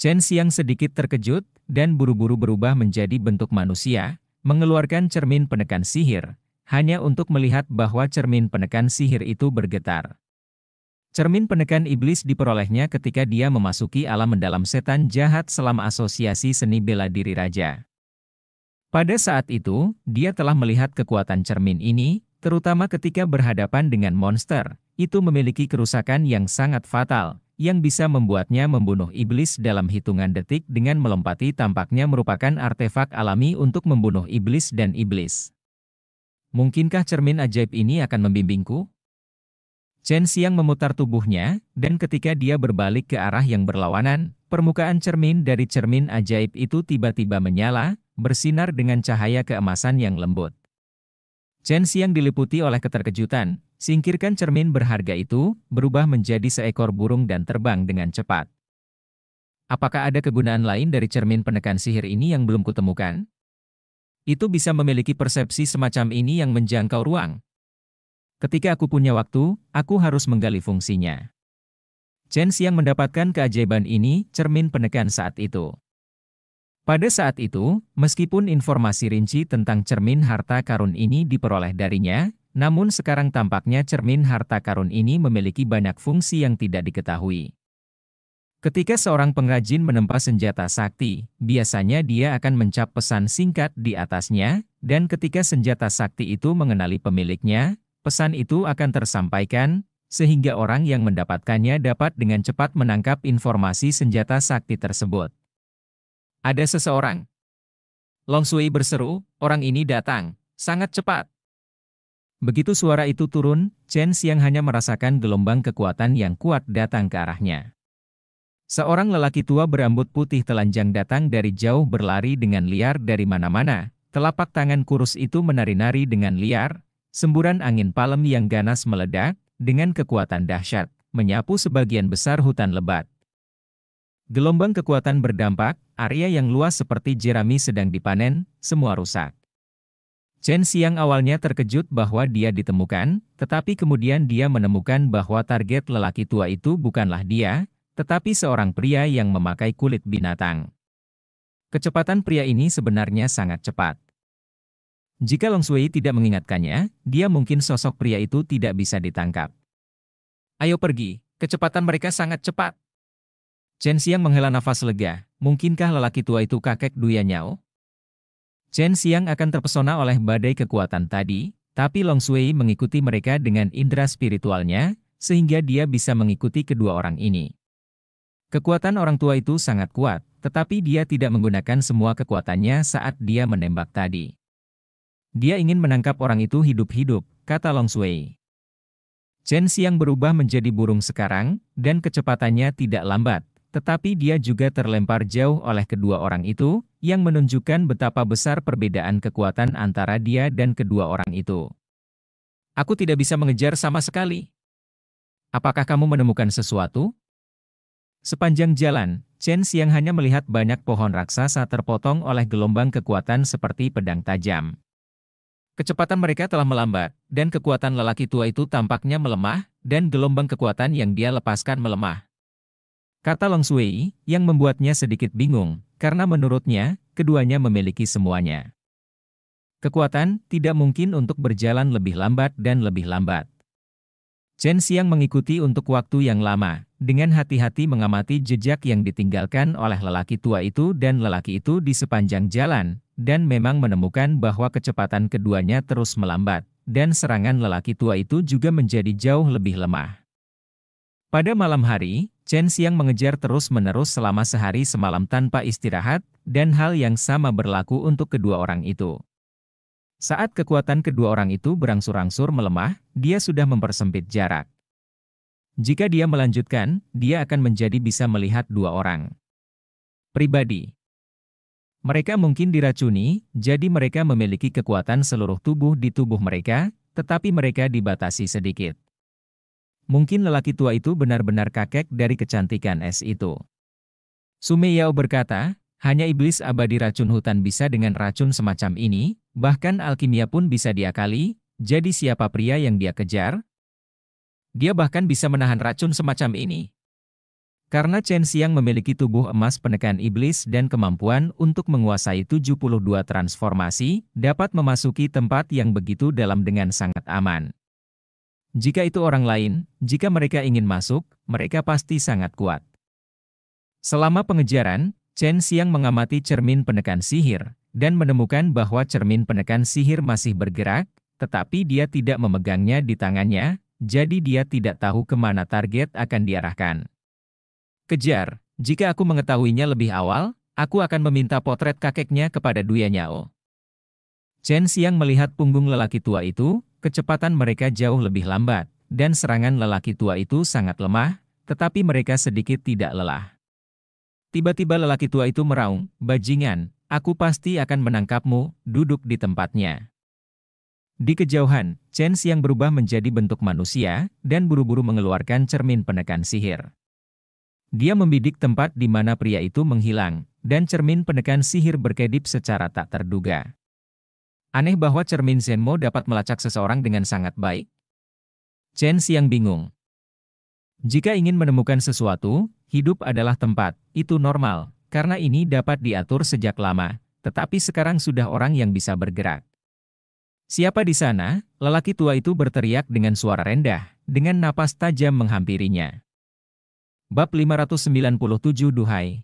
Chen Siang sedikit terkejut dan buru-buru berubah menjadi bentuk manusia, mengeluarkan cermin penekan sihir, hanya untuk melihat bahwa cermin penekan sihir itu bergetar. Cermin penekan iblis diperolehnya ketika dia memasuki alam mendalam setan jahat selama asosiasi seni bela diri raja. Pada saat itu, dia telah melihat kekuatan cermin ini, terutama ketika berhadapan dengan monster. Itu memiliki kerusakan yang sangat fatal, yang bisa membuatnya membunuh iblis dalam hitungan detik dengan melompati tampaknya merupakan artefak alami untuk membunuh iblis dan iblis. Mungkinkah cermin ajaib ini akan membimbingku? Chen Xiang memutar tubuhnya, dan ketika dia berbalik ke arah yang berlawanan, permukaan cermin dari cermin ajaib itu tiba-tiba menyala, bersinar dengan cahaya keemasan yang lembut. Chen Xiang diliputi oleh keterkejutan, singkirkan cermin berharga itu, berubah menjadi seekor burung dan terbang dengan cepat. Apakah ada kegunaan lain dari cermin penekan sihir ini yang belum kutemukan? Itu bisa memiliki persepsi semacam ini yang menjangkau ruang. Ketika aku punya waktu, aku harus menggali fungsinya. Jens yang mendapatkan keajaiban ini cermin penekan saat itu. Pada saat itu, meskipun informasi rinci tentang cermin harta karun ini diperoleh darinya, namun sekarang tampaknya cermin harta karun ini memiliki banyak fungsi yang tidak diketahui. Ketika seorang pengrajin menempa senjata sakti, biasanya dia akan mencap pesan singkat di atasnya, dan ketika senjata sakti itu mengenali pemiliknya, Pesan itu akan tersampaikan, sehingga orang yang mendapatkannya dapat dengan cepat menangkap informasi senjata sakti tersebut. Ada seseorang. Long Sui berseru, orang ini datang, sangat cepat. Begitu suara itu turun, Chen Xiang hanya merasakan gelombang kekuatan yang kuat datang ke arahnya. Seorang lelaki tua berambut putih telanjang datang dari jauh berlari dengan liar dari mana-mana. Telapak tangan kurus itu menari-nari dengan liar, Semburan angin palem yang ganas meledak, dengan kekuatan dahsyat, menyapu sebagian besar hutan lebat. Gelombang kekuatan berdampak, area yang luas seperti jerami sedang dipanen, semua rusak. Chen Xiang awalnya terkejut bahwa dia ditemukan, tetapi kemudian dia menemukan bahwa target lelaki tua itu bukanlah dia, tetapi seorang pria yang memakai kulit binatang. Kecepatan pria ini sebenarnya sangat cepat. Jika Long Sui tidak mengingatkannya, dia mungkin sosok pria itu tidak bisa ditangkap. Ayo pergi, kecepatan mereka sangat cepat. Chen Xiang menghela nafas lega, mungkinkah lelaki tua itu kakek Duya Nyao? Chen Xiang akan terpesona oleh badai kekuatan tadi, tapi Long Sui mengikuti mereka dengan indera spiritualnya, sehingga dia bisa mengikuti kedua orang ini. Kekuatan orang tua itu sangat kuat, tetapi dia tidak menggunakan semua kekuatannya saat dia menembak tadi. Dia ingin menangkap orang itu hidup-hidup, kata Long Sui. Chen Xiang berubah menjadi burung sekarang, dan kecepatannya tidak lambat. Tetapi dia juga terlempar jauh oleh kedua orang itu, yang menunjukkan betapa besar perbedaan kekuatan antara dia dan kedua orang itu. Aku tidak bisa mengejar sama sekali. Apakah kamu menemukan sesuatu? Sepanjang jalan, Chen Xiang hanya melihat banyak pohon raksasa terpotong oleh gelombang kekuatan seperti pedang tajam. Kecepatan mereka telah melambat, dan kekuatan lelaki tua itu tampaknya melemah, dan gelombang kekuatan yang dia lepaskan melemah. Kata Long Sui, yang membuatnya sedikit bingung, karena menurutnya, keduanya memiliki semuanya. Kekuatan tidak mungkin untuk berjalan lebih lambat dan lebih lambat. Chen Xiang mengikuti untuk waktu yang lama, dengan hati-hati mengamati jejak yang ditinggalkan oleh lelaki tua itu dan lelaki itu di sepanjang jalan, dan memang menemukan bahwa kecepatan keduanya terus melambat, dan serangan lelaki tua itu juga menjadi jauh lebih lemah. Pada malam hari, Chen Xiang mengejar terus-menerus selama sehari semalam tanpa istirahat, dan hal yang sama berlaku untuk kedua orang itu. Saat kekuatan kedua orang itu berangsur-angsur melemah, dia sudah mempersempit jarak. Jika dia melanjutkan, dia akan menjadi bisa melihat dua orang. Pribadi mereka mungkin diracuni, jadi mereka memiliki kekuatan seluruh tubuh di tubuh mereka, tetapi mereka dibatasi sedikit. Mungkin lelaki tua itu benar-benar kakek dari kecantikan es itu. Sumeyao berkata, hanya iblis abadi racun hutan bisa dengan racun semacam ini, bahkan alkimia pun bisa diakali, jadi siapa pria yang dia kejar? Dia bahkan bisa menahan racun semacam ini. Karena Chen Xiang memiliki tubuh emas penekan iblis dan kemampuan untuk menguasai 72 transformasi, dapat memasuki tempat yang begitu dalam dengan sangat aman. Jika itu orang lain, jika mereka ingin masuk, mereka pasti sangat kuat. Selama pengejaran, Chen Xiang mengamati cermin penekan sihir, dan menemukan bahwa cermin penekan sihir masih bergerak, tetapi dia tidak memegangnya di tangannya, jadi dia tidak tahu kemana target akan diarahkan. Kejar, jika aku mengetahuinya lebih awal, aku akan meminta potret kakeknya kepada Duya Nyao. Chen Xiang melihat punggung lelaki tua itu, kecepatan mereka jauh lebih lambat, dan serangan lelaki tua itu sangat lemah, tetapi mereka sedikit tidak lelah. Tiba-tiba lelaki tua itu meraung, bajingan, aku pasti akan menangkapmu, duduk di tempatnya. Di kejauhan, Chen Xiang berubah menjadi bentuk manusia, dan buru-buru mengeluarkan cermin penekan sihir. Dia membidik tempat di mana pria itu menghilang, dan cermin penekan sihir berkedip secara tak terduga. Aneh bahwa cermin Zenmo dapat melacak seseorang dengan sangat baik. Chen Xiang bingung. Jika ingin menemukan sesuatu, hidup adalah tempat, itu normal, karena ini dapat diatur sejak lama, tetapi sekarang sudah orang yang bisa bergerak. Siapa di sana? Lelaki tua itu berteriak dengan suara rendah, dengan napas tajam menghampirinya. Bab 597 Duhai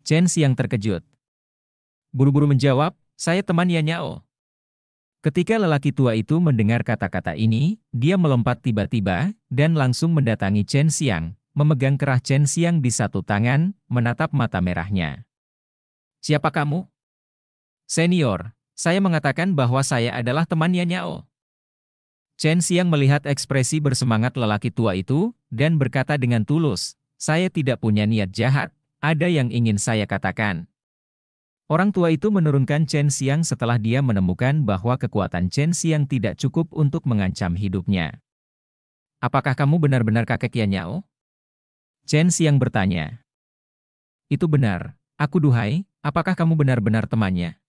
Chen Xiang terkejut. Buru-buru menjawab, saya teman Yan Yao. Ketika lelaki tua itu mendengar kata-kata ini, dia melompat tiba-tiba, dan langsung mendatangi Chen Xiang, memegang kerah Chen Xiang di satu tangan, menatap mata merahnya. Siapa kamu? Senior, saya mengatakan bahwa saya adalah teman Yan Yao. Chen Xiang melihat ekspresi bersemangat lelaki tua itu, dan berkata dengan tulus, saya tidak punya niat jahat, ada yang ingin saya katakan. Orang tua itu menurunkan Chen Xiang setelah dia menemukan bahwa kekuatan Chen Xiang tidak cukup untuk mengancam hidupnya. Apakah kamu benar-benar kakek Yao?" Chen Xiang bertanya. Itu benar, aku duhai, apakah kamu benar-benar temannya?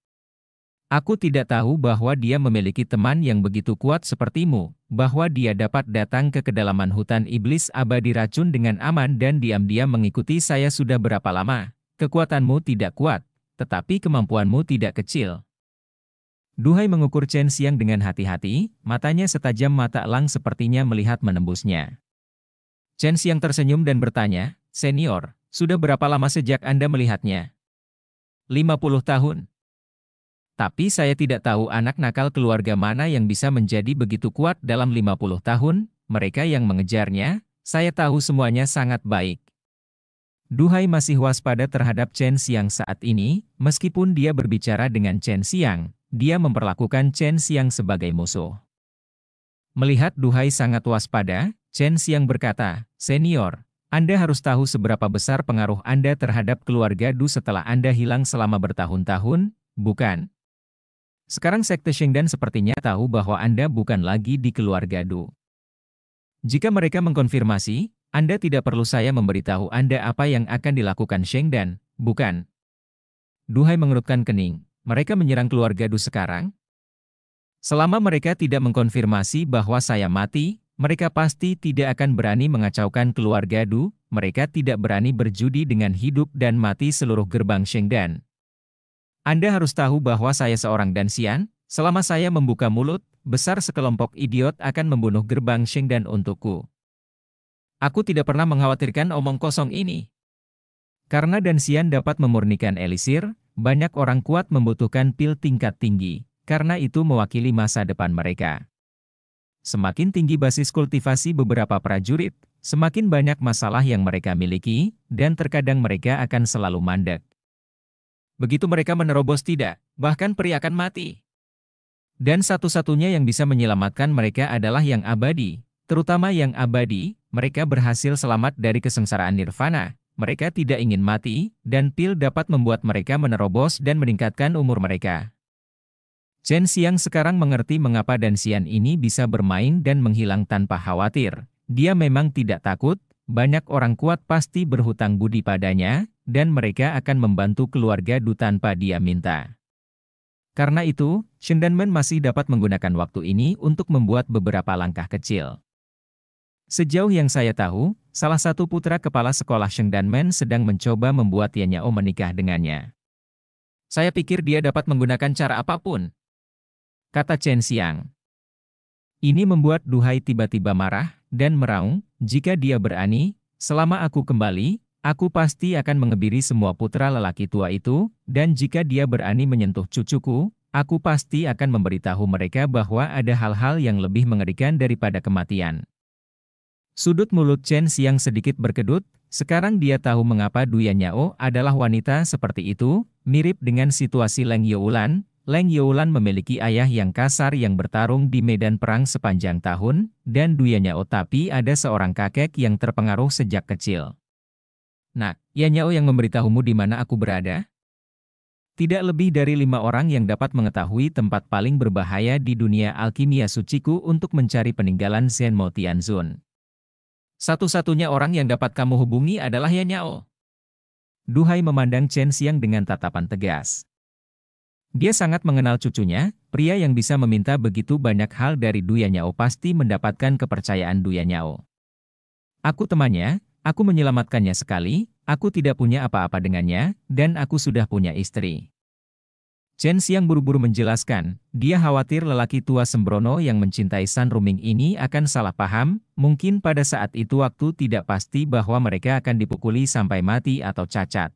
Aku tidak tahu bahwa dia memiliki teman yang begitu kuat sepertimu, bahwa dia dapat datang ke kedalaman hutan iblis abadi racun dengan aman dan diam-diam mengikuti saya sudah berapa lama. Kekuatanmu tidak kuat, tetapi kemampuanmu tidak kecil. Duhai mengukur Chen Xiang dengan hati-hati, matanya setajam mata elang sepertinya melihat menembusnya. Chen Xiang tersenyum dan bertanya, Senior, sudah berapa lama sejak Anda melihatnya? 50 tahun, tapi saya tidak tahu anak nakal keluarga mana yang bisa menjadi begitu kuat dalam 50 tahun, mereka yang mengejarnya, saya tahu semuanya sangat baik. Duhai masih waspada terhadap Chen Xiang saat ini, meskipun dia berbicara dengan Chen Xiang, dia memperlakukan Chen Xiang sebagai musuh. Melihat Duhai sangat waspada, Chen Xiang berkata, Senior, Anda harus tahu seberapa besar pengaruh Anda terhadap keluarga Du setelah Anda hilang selama bertahun-tahun, bukan? Sekarang sekte Shengdan sepertinya tahu bahwa Anda bukan lagi di keluarga Du. Jika mereka mengkonfirmasi, Anda tidak perlu saya memberitahu Anda apa yang akan dilakukan Shengdan, bukan? Duhai mengerutkan kening, mereka menyerang keluarga Du sekarang? Selama mereka tidak mengkonfirmasi bahwa saya mati, mereka pasti tidak akan berani mengacaukan keluarga Du, mereka tidak berani berjudi dengan hidup dan mati seluruh gerbang Shengdan. Anda harus tahu bahwa saya seorang dansian, selama saya membuka mulut, besar sekelompok idiot akan membunuh gerbang Sheng dan untukku. Aku tidak pernah mengkhawatirkan omong kosong ini. Karena dansian dapat memurnikan elisir, banyak orang kuat membutuhkan pil tingkat tinggi, karena itu mewakili masa depan mereka. Semakin tinggi basis kultivasi beberapa prajurit, semakin banyak masalah yang mereka miliki, dan terkadang mereka akan selalu mandek. Begitu mereka menerobos tidak, bahkan peri akan mati. Dan satu-satunya yang bisa menyelamatkan mereka adalah yang abadi. Terutama yang abadi, mereka berhasil selamat dari kesengsaraan nirvana. Mereka tidak ingin mati, dan pil dapat membuat mereka menerobos dan meningkatkan umur mereka. Chen Xiang sekarang mengerti mengapa Xian ini bisa bermain dan menghilang tanpa khawatir. Dia memang tidak takut, banyak orang kuat pasti berhutang budi padanya, dan mereka akan membantu keluarga Du tanpa dia minta. Karena itu, Men masih dapat menggunakan waktu ini untuk membuat beberapa langkah kecil. Sejauh yang saya tahu, salah satu putra kepala sekolah Men sedang mencoba membuat Tianyao oh menikah dengannya. Saya pikir dia dapat menggunakan cara apapun. Kata Chen Xiang. Ini membuat Duhai tiba-tiba marah dan meraung, jika dia berani, selama aku kembali, Aku pasti akan mengebiri semua putra lelaki tua itu, dan jika dia berani menyentuh cucuku, aku pasti akan memberitahu mereka bahwa ada hal-hal yang lebih mengerikan daripada kematian. Sudut mulut Chen siang sedikit berkedut, sekarang dia tahu mengapa Duya Nyao adalah wanita seperti itu, mirip dengan situasi Leng Youlan. Leng Youlan memiliki ayah yang kasar yang bertarung di medan perang sepanjang tahun, dan Duya Nyao tapi ada seorang kakek yang terpengaruh sejak kecil. Nak, Nyao yang memberitahumu di mana aku berada? Tidak lebih dari lima orang yang dapat mengetahui tempat paling berbahaya di dunia alkimia suciku untuk mencari peninggalan Mo Tianzun. Satu-satunya orang yang dapat kamu hubungi adalah Yanyao. Duhai memandang Chen Xiang dengan tatapan tegas. Dia sangat mengenal cucunya, pria yang bisa meminta begitu banyak hal dari Nyao pasti mendapatkan kepercayaan Nyao. Aku temannya, Aku menyelamatkannya sekali, aku tidak punya apa-apa dengannya, dan aku sudah punya istri. Chen siang buru-buru menjelaskan, dia khawatir lelaki tua sembrono yang mencintai San Ruming ini akan salah paham, mungkin pada saat itu waktu tidak pasti bahwa mereka akan dipukuli sampai mati atau cacat.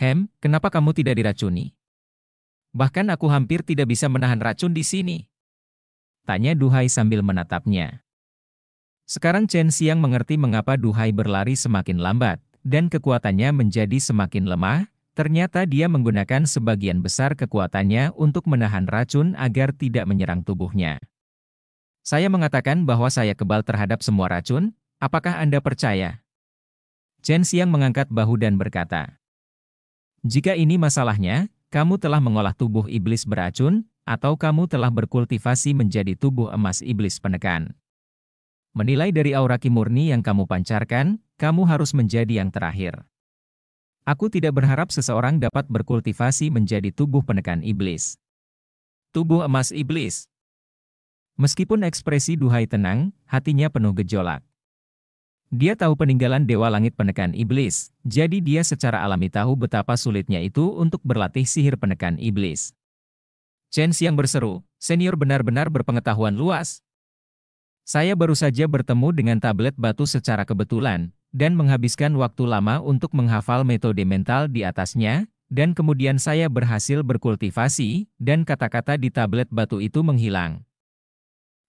Hem, kenapa kamu tidak diracuni? Bahkan aku hampir tidak bisa menahan racun di sini. Tanya Duhai sambil menatapnya. Sekarang Chen Xiang mengerti mengapa Duhai berlari semakin lambat, dan kekuatannya menjadi semakin lemah, ternyata dia menggunakan sebagian besar kekuatannya untuk menahan racun agar tidak menyerang tubuhnya. Saya mengatakan bahwa saya kebal terhadap semua racun, apakah Anda percaya? Chen Xiang mengangkat bahu dan berkata, Jika ini masalahnya, kamu telah mengolah tubuh iblis beracun, atau kamu telah berkultivasi menjadi tubuh emas iblis penekan. Menilai dari aura kimurni yang kamu pancarkan, kamu harus menjadi yang terakhir. Aku tidak berharap seseorang dapat berkultivasi menjadi tubuh penekan iblis. Tubuh emas iblis. Meskipun ekspresi Duhai tenang, hatinya penuh gejolak. Dia tahu peninggalan Dewa Langit penekan iblis, jadi dia secara alami tahu betapa sulitnya itu untuk berlatih sihir penekan iblis. Chen Xiang berseru, senior benar-benar berpengetahuan luas, saya baru saja bertemu dengan tablet batu secara kebetulan, dan menghabiskan waktu lama untuk menghafal metode mental di atasnya, dan kemudian saya berhasil berkultivasi, dan kata-kata di tablet batu itu menghilang.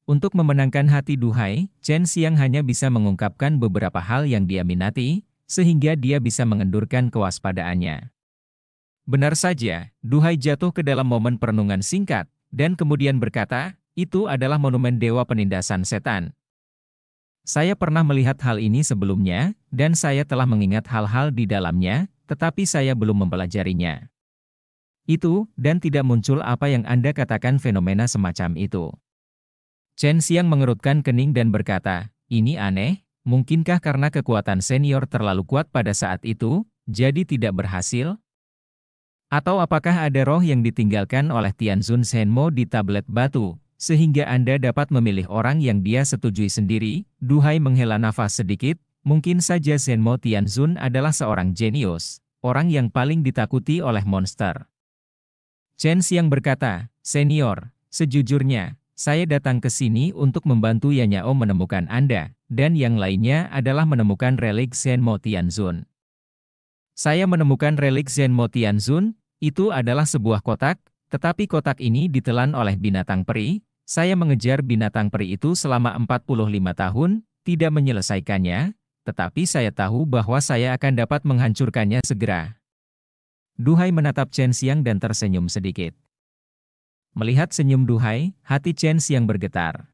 Untuk memenangkan hati Duhai, Chen Siang hanya bisa mengungkapkan beberapa hal yang dia minati, sehingga dia bisa mengendurkan kewaspadaannya. Benar saja, Duhai jatuh ke dalam momen perenungan singkat, dan kemudian berkata, itu adalah monumen dewa penindasan setan. Saya pernah melihat hal ini sebelumnya, dan saya telah mengingat hal-hal di dalamnya, tetapi saya belum mempelajarinya. Itu, dan tidak muncul apa yang Anda katakan fenomena semacam itu. Chen Xiang mengerutkan kening dan berkata, ini aneh, mungkinkah karena kekuatan senior terlalu kuat pada saat itu, jadi tidak berhasil? Atau apakah ada roh yang ditinggalkan oleh Tianzun Senmo di tablet batu, sehingga Anda dapat memilih orang yang dia setujui sendiri, Duhai menghela nafas sedikit, mungkin saja Zenmo Tianzun adalah seorang jenius, orang yang paling ditakuti oleh monster. Chen Xiang berkata, Senior, sejujurnya, saya datang ke sini untuk membantu Yanyao menemukan Anda, dan yang lainnya adalah menemukan relik Zenmo Tianzun. Saya menemukan relik Zenmo Tianzun, itu adalah sebuah kotak, tetapi kotak ini ditelan oleh binatang peri, saya mengejar binatang peri itu selama 45 tahun, tidak menyelesaikannya, tetapi saya tahu bahwa saya akan dapat menghancurkannya segera. Duhai menatap Chen Xiang dan tersenyum sedikit. Melihat senyum Duhai, hati Chen Xiang bergetar.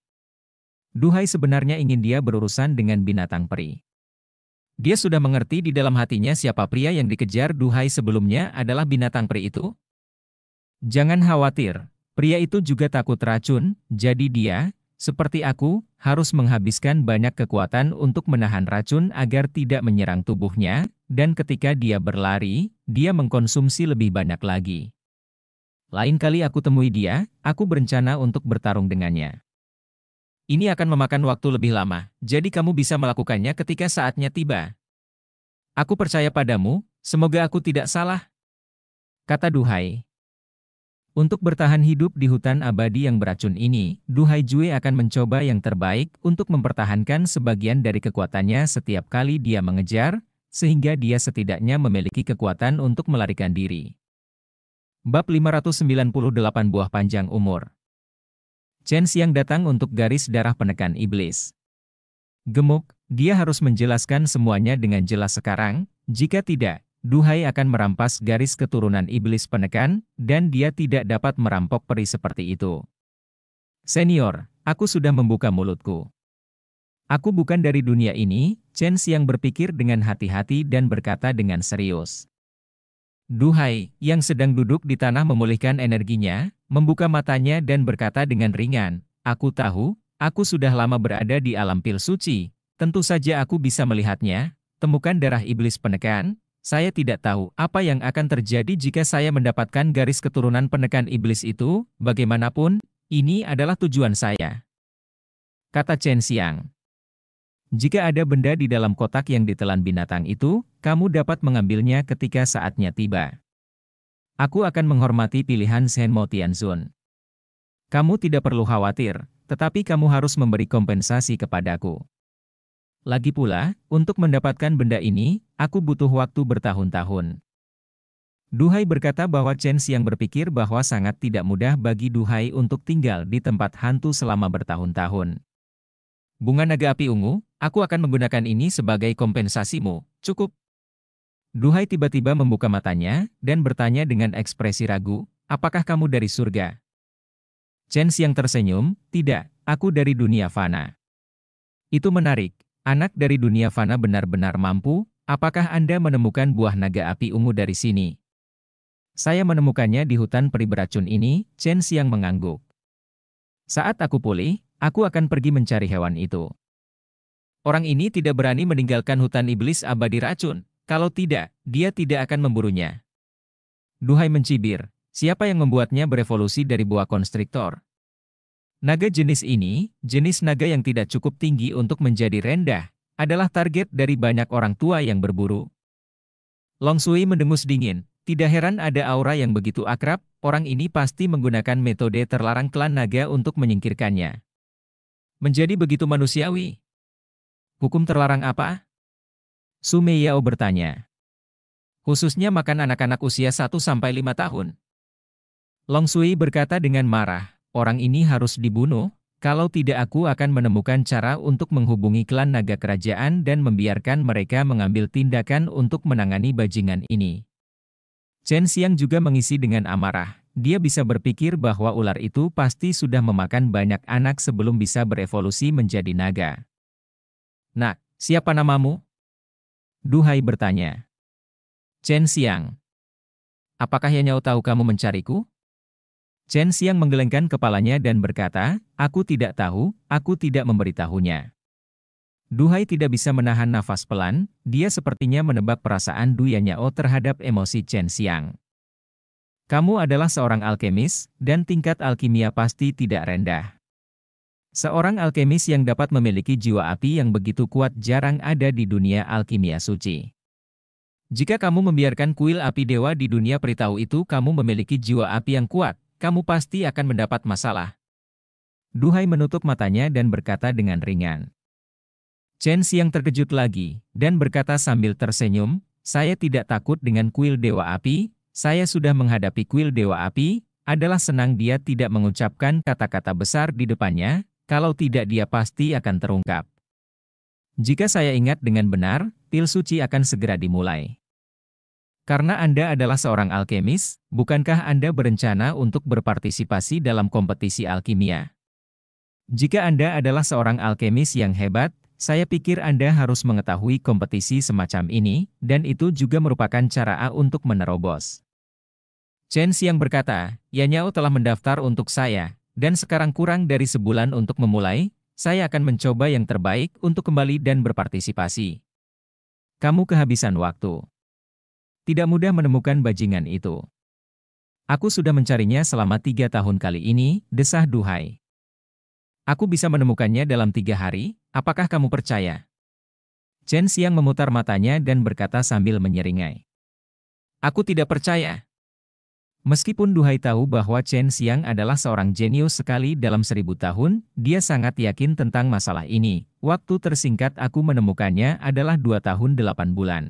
Duhai sebenarnya ingin dia berurusan dengan binatang peri. Dia sudah mengerti di dalam hatinya siapa pria yang dikejar Duhai sebelumnya adalah binatang peri itu. Jangan khawatir, Pria itu juga takut racun, jadi dia, seperti aku, harus menghabiskan banyak kekuatan untuk menahan racun agar tidak menyerang tubuhnya, dan ketika dia berlari, dia mengkonsumsi lebih banyak lagi. Lain kali aku temui dia, aku berencana untuk bertarung dengannya. Ini akan memakan waktu lebih lama, jadi kamu bisa melakukannya ketika saatnya tiba. Aku percaya padamu, semoga aku tidak salah. Kata Duhai. Untuk bertahan hidup di hutan abadi yang beracun ini, Duhai Jue akan mencoba yang terbaik untuk mempertahankan sebagian dari kekuatannya setiap kali dia mengejar, sehingga dia setidaknya memiliki kekuatan untuk melarikan diri. Bab 598 Buah Panjang Umur Chen Xiang datang untuk garis darah penekan iblis. Gemuk, dia harus menjelaskan semuanya dengan jelas sekarang, jika tidak, Duhai akan merampas garis keturunan iblis penekan, dan dia tidak dapat merampok peri seperti itu. Senior, aku sudah membuka mulutku. Aku bukan dari dunia ini, Chen Xiang berpikir dengan hati-hati dan berkata dengan serius. Duhai, yang sedang duduk di tanah memulihkan energinya, membuka matanya dan berkata dengan ringan, Aku tahu, aku sudah lama berada di alam pil suci, tentu saja aku bisa melihatnya, temukan darah iblis penekan, saya tidak tahu apa yang akan terjadi jika saya mendapatkan garis keturunan penekan iblis itu, bagaimanapun, ini adalah tujuan saya. Kata Chen Xiang. Jika ada benda di dalam kotak yang ditelan binatang itu, kamu dapat mengambilnya ketika saatnya tiba. Aku akan menghormati pilihan Shen Mo Tianzun. Kamu tidak perlu khawatir, tetapi kamu harus memberi kompensasi kepadaku. Lagi pula, untuk mendapatkan benda ini, aku butuh waktu bertahun-tahun. Duhai berkata bahwa Chen Xiang berpikir bahwa sangat tidak mudah bagi Duhai untuk tinggal di tempat hantu selama bertahun-tahun. Bunga naga api ungu, aku akan menggunakan ini sebagai kompensasimu, cukup. Duhai tiba-tiba membuka matanya, dan bertanya dengan ekspresi ragu, apakah kamu dari surga? Chen Xiang tersenyum, tidak, aku dari dunia fana. Itu menarik, Anak dari dunia fana benar-benar mampu, apakah Anda menemukan buah naga api ungu dari sini? Saya menemukannya di hutan peri beracun ini, Chen Xiang mengangguk. Saat aku pulih, aku akan pergi mencari hewan itu. Orang ini tidak berani meninggalkan hutan iblis abadi racun. Kalau tidak, dia tidak akan memburunya. Duhai mencibir, siapa yang membuatnya berevolusi dari buah konstriktor? Naga jenis ini, jenis naga yang tidak cukup tinggi untuk menjadi rendah, adalah target dari banyak orang tua yang berburu. Long Sui mendengus dingin, tidak heran ada aura yang begitu akrab, orang ini pasti menggunakan metode terlarang klan naga untuk menyingkirkannya. Menjadi begitu manusiawi. Hukum terlarang apa? Sumeyao bertanya. Khususnya makan anak-anak usia 1-5 tahun. Long Sui berkata dengan marah, Orang ini harus dibunuh, kalau tidak aku akan menemukan cara untuk menghubungi klan naga kerajaan dan membiarkan mereka mengambil tindakan untuk menangani bajingan ini. Chen Xiang juga mengisi dengan amarah. Dia bisa berpikir bahwa ular itu pasti sudah memakan banyak anak sebelum bisa berevolusi menjadi naga. Nak, siapa namamu? Duhai bertanya. Chen Xiang. Apakah Yanyao tahu kamu mencariku? Chen Xiang menggelengkan kepalanya dan berkata, aku tidak tahu, aku tidak memberitahunya. Duhai tidak bisa menahan nafas pelan, dia sepertinya menebak perasaan Du Yanyao terhadap emosi Chen Xiang. Kamu adalah seorang alkemis, dan tingkat alkimia pasti tidak rendah. Seorang alkemis yang dapat memiliki jiwa api yang begitu kuat jarang ada di dunia alkimia suci. Jika kamu membiarkan kuil api dewa di dunia peritahu itu kamu memiliki jiwa api yang kuat, kamu pasti akan mendapat masalah. Duhai menutup matanya dan berkata dengan ringan. Chen Xiang terkejut lagi, dan berkata sambil tersenyum, saya tidak takut dengan kuil Dewa Api, saya sudah menghadapi kuil Dewa Api, adalah senang dia tidak mengucapkan kata-kata besar di depannya, kalau tidak dia pasti akan terungkap. Jika saya ingat dengan benar, pil suci akan segera dimulai. Karena Anda adalah seorang alkemis, bukankah Anda berencana untuk berpartisipasi dalam kompetisi alkimia? Jika Anda adalah seorang alkemis yang hebat, saya pikir Anda harus mengetahui kompetisi semacam ini, dan itu juga merupakan cara A untuk menerobos. Chen Xiang berkata, Yanyao telah mendaftar untuk saya, dan sekarang kurang dari sebulan untuk memulai, saya akan mencoba yang terbaik untuk kembali dan berpartisipasi. Kamu kehabisan waktu. Tidak mudah menemukan bajingan itu. Aku sudah mencarinya selama tiga tahun kali ini, desah Duhai. Aku bisa menemukannya dalam tiga hari, apakah kamu percaya? Chen Xiang memutar matanya dan berkata sambil menyeringai. Aku tidak percaya. Meskipun Duhai tahu bahwa Chen Xiang adalah seorang jenius sekali dalam seribu tahun, dia sangat yakin tentang masalah ini. Waktu tersingkat aku menemukannya adalah dua tahun delapan bulan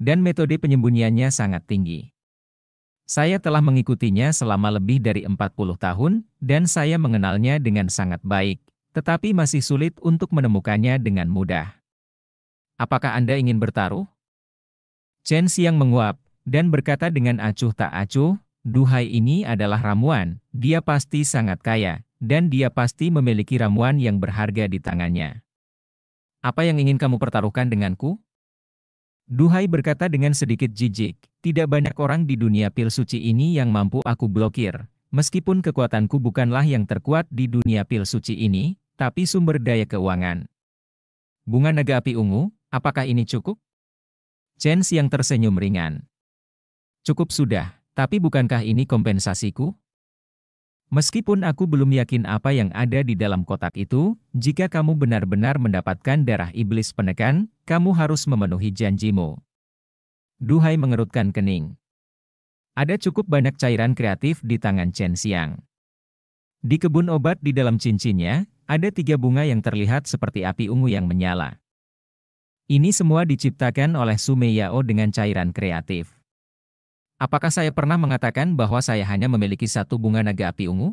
dan metode penyembunyiannya sangat tinggi. Saya telah mengikutinya selama lebih dari 40 tahun, dan saya mengenalnya dengan sangat baik, tetapi masih sulit untuk menemukannya dengan mudah. Apakah Anda ingin bertaruh? Chen Xiang menguap, dan berkata dengan acuh tak acuh, Duhai ini adalah ramuan, dia pasti sangat kaya, dan dia pasti memiliki ramuan yang berharga di tangannya. Apa yang ingin kamu pertaruhkan denganku? Duhai berkata dengan sedikit jijik, tidak banyak orang di dunia pil suci ini yang mampu aku blokir. Meskipun kekuatanku bukanlah yang terkuat di dunia pil suci ini, tapi sumber daya keuangan. Bunga naga api ungu, apakah ini cukup? Chance yang tersenyum ringan. Cukup sudah, tapi bukankah ini kompensasiku? Meskipun aku belum yakin apa yang ada di dalam kotak itu, jika kamu benar-benar mendapatkan darah iblis penekan, kamu harus memenuhi janjimu. Duhai mengerutkan kening. Ada cukup banyak cairan kreatif di tangan Chen Xiang. Di kebun obat di dalam cincinnya, ada tiga bunga yang terlihat seperti api ungu yang menyala. Ini semua diciptakan oleh Sumeyao dengan cairan kreatif. Apakah saya pernah mengatakan bahwa saya hanya memiliki satu bunga naga api ungu?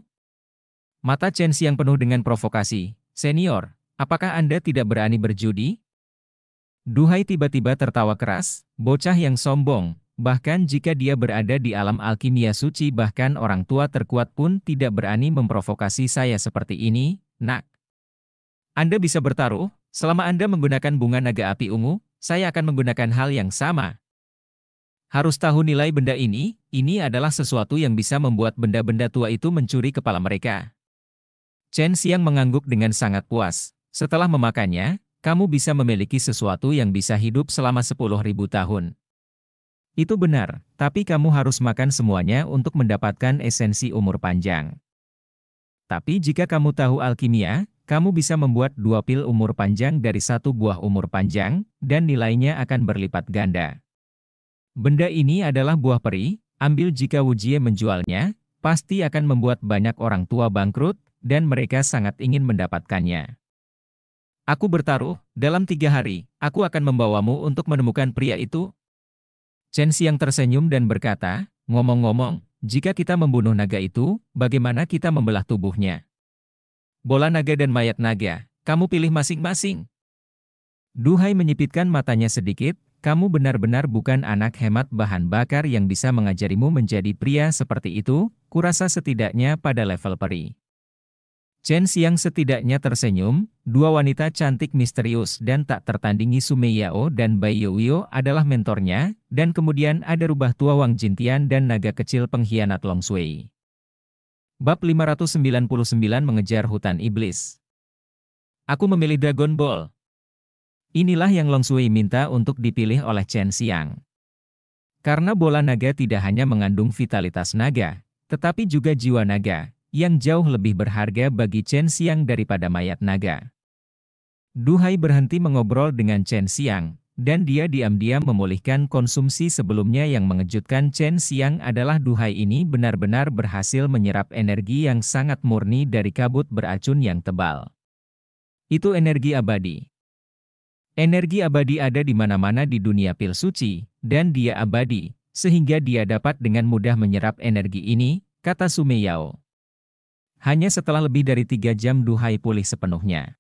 Mata Chen Xiang penuh dengan provokasi. Senior, apakah Anda tidak berani berjudi? Duhai tiba-tiba tertawa keras, bocah yang sombong, bahkan jika dia berada di alam alkimia suci bahkan orang tua terkuat pun tidak berani memprovokasi saya seperti ini, nak. Anda bisa bertaruh, selama Anda menggunakan bunga naga api ungu, saya akan menggunakan hal yang sama, harus tahu nilai benda ini, ini adalah sesuatu yang bisa membuat benda-benda tua itu mencuri kepala mereka. Chen Xiang mengangguk dengan sangat puas. Setelah memakannya, kamu bisa memiliki sesuatu yang bisa hidup selama 10.000 tahun. Itu benar, tapi kamu harus makan semuanya untuk mendapatkan esensi umur panjang. Tapi jika kamu tahu alkimia, kamu bisa membuat dua pil umur panjang dari satu buah umur panjang, dan nilainya akan berlipat ganda. Benda ini adalah buah peri, ambil jika Wujie menjualnya, pasti akan membuat banyak orang tua bangkrut, dan mereka sangat ingin mendapatkannya. Aku bertaruh, dalam tiga hari, aku akan membawamu untuk menemukan pria itu. Chen Xiang tersenyum dan berkata, ngomong-ngomong, jika kita membunuh naga itu, bagaimana kita membelah tubuhnya? Bola naga dan mayat naga, kamu pilih masing-masing. Duhai menyipitkan matanya sedikit, kamu benar-benar bukan anak hemat bahan bakar yang bisa mengajarimu menjadi pria seperti itu, kurasa setidaknya pada level peri. Chen Xiang setidaknya tersenyum, dua wanita cantik misterius dan tak tertandingi Sumeyao dan Bai Yowio adalah mentornya, dan kemudian ada rubah tua Wang Jintian dan naga kecil pengkhianat Long Sui. Bab 599 Mengejar Hutan Iblis Aku memilih Dragon Ball, Inilah yang Long Sui minta untuk dipilih oleh Chen Xiang. Karena bola naga tidak hanya mengandung vitalitas naga, tetapi juga jiwa naga, yang jauh lebih berharga bagi Chen Xiang daripada mayat naga. Duhai berhenti mengobrol dengan Chen Xiang, dan dia diam-diam memulihkan konsumsi sebelumnya yang mengejutkan Chen Xiang adalah Duhai ini benar-benar berhasil menyerap energi yang sangat murni dari kabut beracun yang tebal. Itu energi abadi. Energi abadi ada di mana-mana di dunia pil suci, dan dia abadi, sehingga dia dapat dengan mudah menyerap energi ini, kata Sumeyao. Hanya setelah lebih dari tiga jam Duhai pulih sepenuhnya.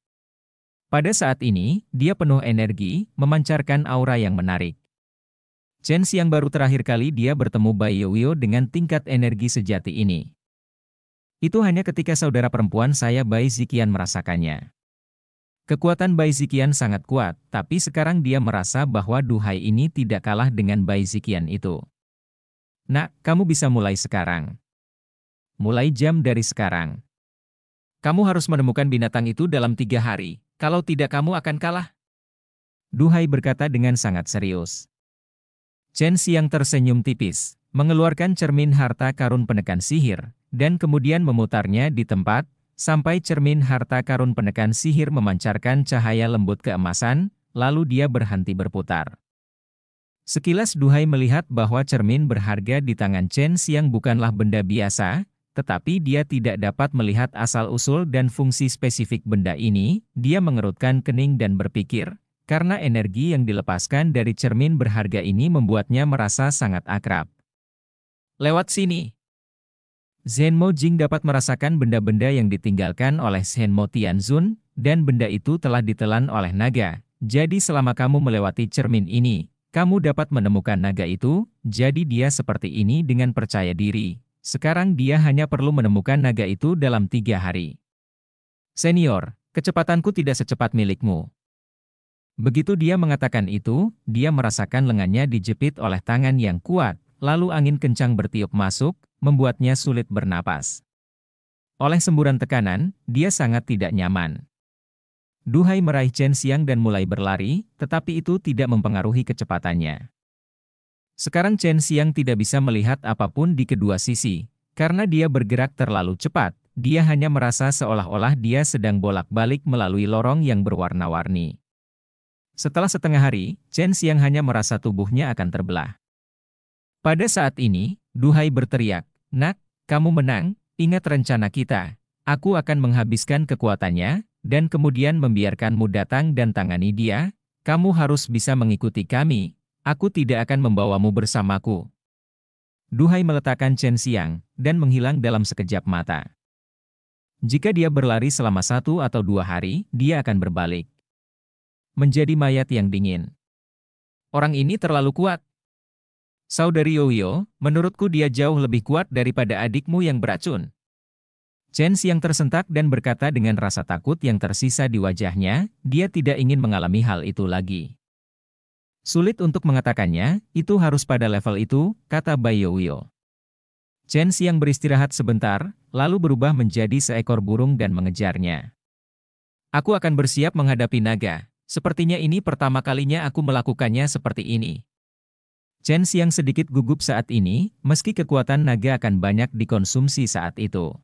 Pada saat ini, dia penuh energi, memancarkan aura yang menarik. Chen yang baru terakhir kali dia bertemu Bai Yuyo dengan tingkat energi sejati ini. Itu hanya ketika saudara perempuan saya Bai Zikian merasakannya. Kekuatan Bai Zikian sangat kuat, tapi sekarang dia merasa bahwa Duhai ini tidak kalah dengan Bai Zikian itu. Nak, kamu bisa mulai sekarang. Mulai jam dari sekarang. Kamu harus menemukan binatang itu dalam tiga hari, kalau tidak kamu akan kalah. Duhai berkata dengan sangat serius. Chen Xiang tersenyum tipis, mengeluarkan cermin harta karun penekan sihir, dan kemudian memutarnya di tempat Sampai cermin harta karun penekan sihir memancarkan cahaya lembut keemasan, lalu dia berhenti berputar. Sekilas Duhai melihat bahwa cermin berharga di tangan Chen siang bukanlah benda biasa, tetapi dia tidak dapat melihat asal-usul dan fungsi spesifik benda ini, dia mengerutkan kening dan berpikir, karena energi yang dilepaskan dari cermin berharga ini membuatnya merasa sangat akrab. Lewat sini. Zenmo Jing dapat merasakan benda-benda yang ditinggalkan oleh Zenmo Tianzun, dan benda itu telah ditelan oleh naga. Jadi selama kamu melewati cermin ini, kamu dapat menemukan naga itu, jadi dia seperti ini dengan percaya diri. Sekarang dia hanya perlu menemukan naga itu dalam tiga hari. Senior, kecepatanku tidak secepat milikmu. Begitu dia mengatakan itu, dia merasakan lengannya dijepit oleh tangan yang kuat, lalu angin kencang bertiup masuk, membuatnya sulit bernapas. Oleh semburan tekanan, dia sangat tidak nyaman. Duhai meraih Chen Xiang dan mulai berlari, tetapi itu tidak mempengaruhi kecepatannya. Sekarang Chen Xiang tidak bisa melihat apapun di kedua sisi, karena dia bergerak terlalu cepat, dia hanya merasa seolah-olah dia sedang bolak-balik melalui lorong yang berwarna-warni. Setelah setengah hari, Chen Xiang hanya merasa tubuhnya akan terbelah. Pada saat ini, Duhai berteriak, Nak, kamu menang, ingat rencana kita. Aku akan menghabiskan kekuatannya, dan kemudian membiarkanmu datang dan tangani dia. Kamu harus bisa mengikuti kami. Aku tidak akan membawamu bersamaku. Duhai meletakkan Chen Xiang, dan menghilang dalam sekejap mata. Jika dia berlari selama satu atau dua hari, dia akan berbalik. Menjadi mayat yang dingin. Orang ini terlalu kuat, Saudari Yoyo, menurutku dia jauh lebih kuat daripada adikmu yang beracun. Chen yang tersentak dan berkata dengan rasa takut yang tersisa di wajahnya, dia tidak ingin mengalami hal itu lagi. Sulit untuk mengatakannya, itu harus pada level itu, kata Bai Yoyo. Chen yang beristirahat sebentar, lalu berubah menjadi seekor burung dan mengejarnya. Aku akan bersiap menghadapi naga. Sepertinya ini pertama kalinya aku melakukannya seperti ini. Chen Xiang sedikit gugup saat ini, meski kekuatan naga akan banyak dikonsumsi saat itu.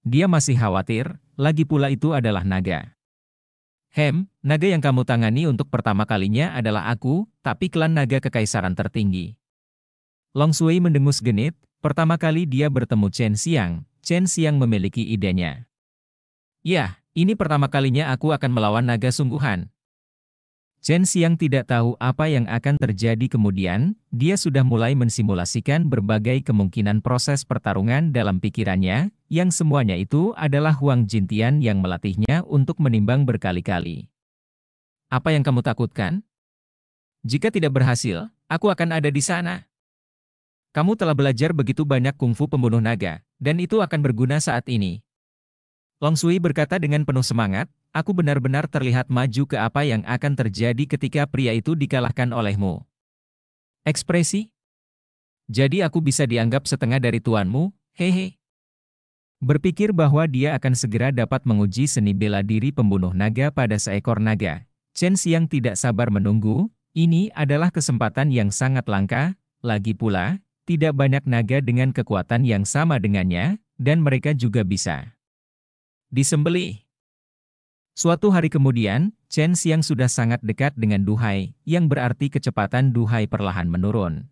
Dia masih khawatir, lagi pula itu adalah naga. Hem, naga yang kamu tangani untuk pertama kalinya adalah aku, tapi klan naga kekaisaran tertinggi. Long Sui mendengus genit, pertama kali dia bertemu Chen Xiang, Chen Xiang memiliki idenya. Yah, ini pertama kalinya aku akan melawan naga sungguhan, Chen Xiang tidak tahu apa yang akan terjadi kemudian, dia sudah mulai mensimulasikan berbagai kemungkinan proses pertarungan dalam pikirannya, yang semuanya itu adalah Huang Jintian yang melatihnya untuk menimbang berkali-kali. Apa yang kamu takutkan? Jika tidak berhasil, aku akan ada di sana. Kamu telah belajar begitu banyak kungfu pembunuh naga, dan itu akan berguna saat ini. Long Sui berkata dengan penuh semangat, Aku benar-benar terlihat maju ke apa yang akan terjadi ketika pria itu dikalahkan olehmu. Ekspresi? Jadi aku bisa dianggap setengah dari tuanmu, hehe. Berpikir bahwa dia akan segera dapat menguji seni bela diri pembunuh naga pada seekor naga. Chen Xiang tidak sabar menunggu, ini adalah kesempatan yang sangat langka, lagi pula, tidak banyak naga dengan kekuatan yang sama dengannya, dan mereka juga bisa disembelih. Suatu hari kemudian, Chen Xiang sudah sangat dekat dengan Duhai, yang berarti kecepatan Duhai perlahan menurun.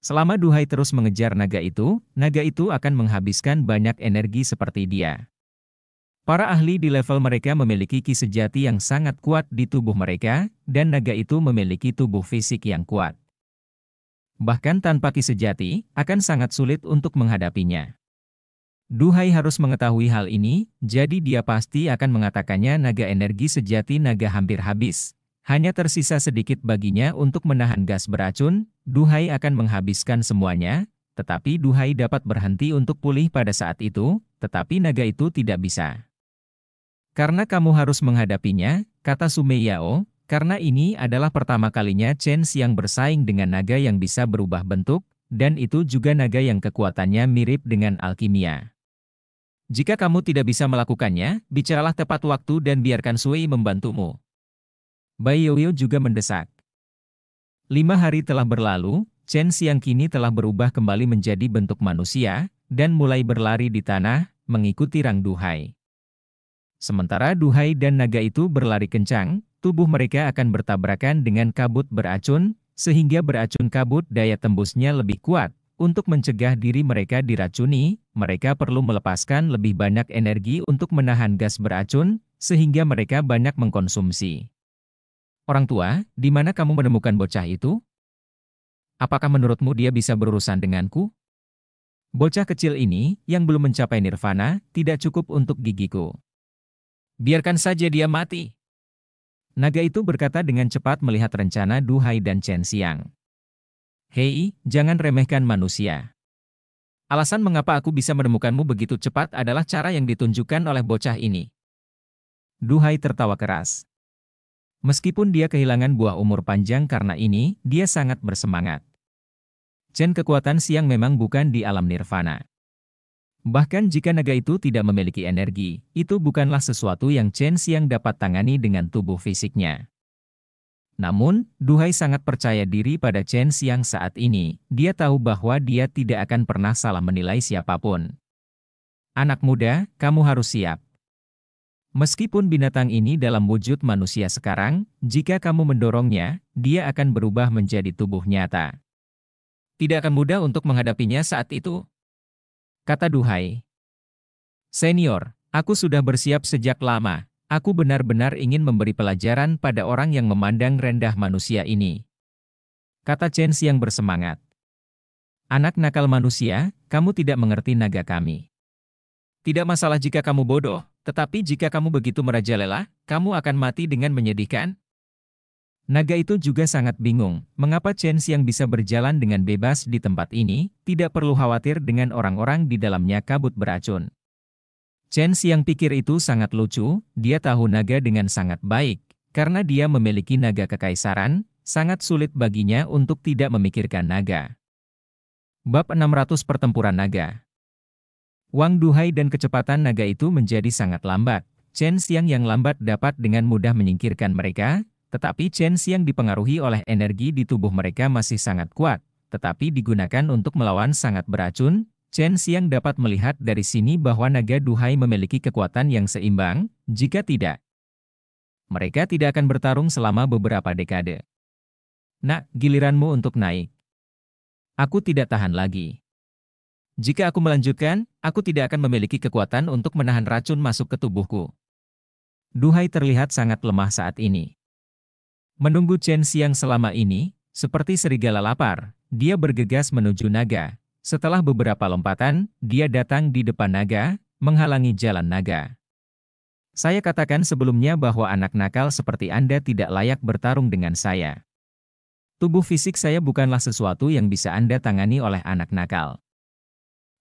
Selama Duhai terus mengejar naga itu, naga itu akan menghabiskan banyak energi seperti dia. Para ahli di level mereka memiliki ki sejati yang sangat kuat di tubuh mereka, dan naga itu memiliki tubuh fisik yang kuat. Bahkan tanpa ki sejati, akan sangat sulit untuk menghadapinya. Duhai harus mengetahui hal ini, jadi dia pasti akan mengatakannya naga energi sejati naga hampir habis. Hanya tersisa sedikit baginya untuk menahan gas beracun, Duhai akan menghabiskan semuanya, tetapi Duhai dapat berhenti untuk pulih pada saat itu, tetapi naga itu tidak bisa. Karena kamu harus menghadapinya, kata Sumeyao, karena ini adalah pertama kalinya Chen yang bersaing dengan naga yang bisa berubah bentuk, dan itu juga naga yang kekuatannya mirip dengan alkimia. Jika kamu tidak bisa melakukannya, bicaralah tepat waktu dan biarkan Sui membantumu. Bai Yoyo juga mendesak. Lima hari telah berlalu, Chen Xiang kini telah berubah kembali menjadi bentuk manusia, dan mulai berlari di tanah, mengikuti Rang Duhai. Sementara Duhai dan naga itu berlari kencang, tubuh mereka akan bertabrakan dengan kabut beracun, sehingga beracun kabut daya tembusnya lebih kuat, untuk mencegah diri mereka diracuni, mereka perlu melepaskan lebih banyak energi untuk menahan gas beracun, sehingga mereka banyak mengkonsumsi. Orang tua, di mana kamu menemukan bocah itu? Apakah menurutmu dia bisa berurusan denganku? Bocah kecil ini, yang belum mencapai nirvana, tidak cukup untuk gigiku. Biarkan saja dia mati. Naga itu berkata dengan cepat melihat rencana Duhai dan Chen Xiang. Hei, jangan remehkan manusia. Alasan mengapa aku bisa menemukanmu begitu cepat adalah cara yang ditunjukkan oleh bocah ini. Duhai tertawa keras. Meskipun dia kehilangan buah umur panjang karena ini, dia sangat bersemangat. Chen kekuatan siang memang bukan di alam nirvana. Bahkan jika naga itu tidak memiliki energi, itu bukanlah sesuatu yang Chen Siang dapat tangani dengan tubuh fisiknya. Namun, Duhai sangat percaya diri pada Chen Xiang saat ini, dia tahu bahwa dia tidak akan pernah salah menilai siapapun. Anak muda, kamu harus siap. Meskipun binatang ini dalam wujud manusia sekarang, jika kamu mendorongnya, dia akan berubah menjadi tubuh nyata. Tidak akan mudah untuk menghadapinya saat itu. Kata Duhai. Senior, aku sudah bersiap sejak lama. Aku benar-benar ingin memberi pelajaran pada orang yang memandang rendah manusia ini. Kata Chen yang bersemangat. Anak nakal manusia, kamu tidak mengerti naga kami. Tidak masalah jika kamu bodoh, tetapi jika kamu begitu merajalela, kamu akan mati dengan menyedihkan. Naga itu juga sangat bingung, mengapa Chen yang bisa berjalan dengan bebas di tempat ini, tidak perlu khawatir dengan orang-orang di dalamnya kabut beracun. Chen Xiang pikir itu sangat lucu, dia tahu naga dengan sangat baik. Karena dia memiliki naga kekaisaran, sangat sulit baginya untuk tidak memikirkan naga. Bab 600 Pertempuran Naga Wang Duhai dan kecepatan naga itu menjadi sangat lambat. Chen Xiang yang lambat dapat dengan mudah menyingkirkan mereka, tetapi Chen Xiang dipengaruhi oleh energi di tubuh mereka masih sangat kuat, tetapi digunakan untuk melawan sangat beracun, Chen Xiang dapat melihat dari sini bahwa naga Duhai memiliki kekuatan yang seimbang, jika tidak, mereka tidak akan bertarung selama beberapa dekade. Nak, giliranmu untuk naik. Aku tidak tahan lagi. Jika aku melanjutkan, aku tidak akan memiliki kekuatan untuk menahan racun masuk ke tubuhku. Duhai terlihat sangat lemah saat ini. Menunggu Chen Xiang selama ini, seperti serigala lapar, dia bergegas menuju naga, setelah beberapa lompatan, dia datang di depan naga, menghalangi jalan naga. Saya katakan sebelumnya bahwa anak nakal seperti Anda tidak layak bertarung dengan saya. Tubuh fisik saya bukanlah sesuatu yang bisa Anda tangani oleh anak nakal.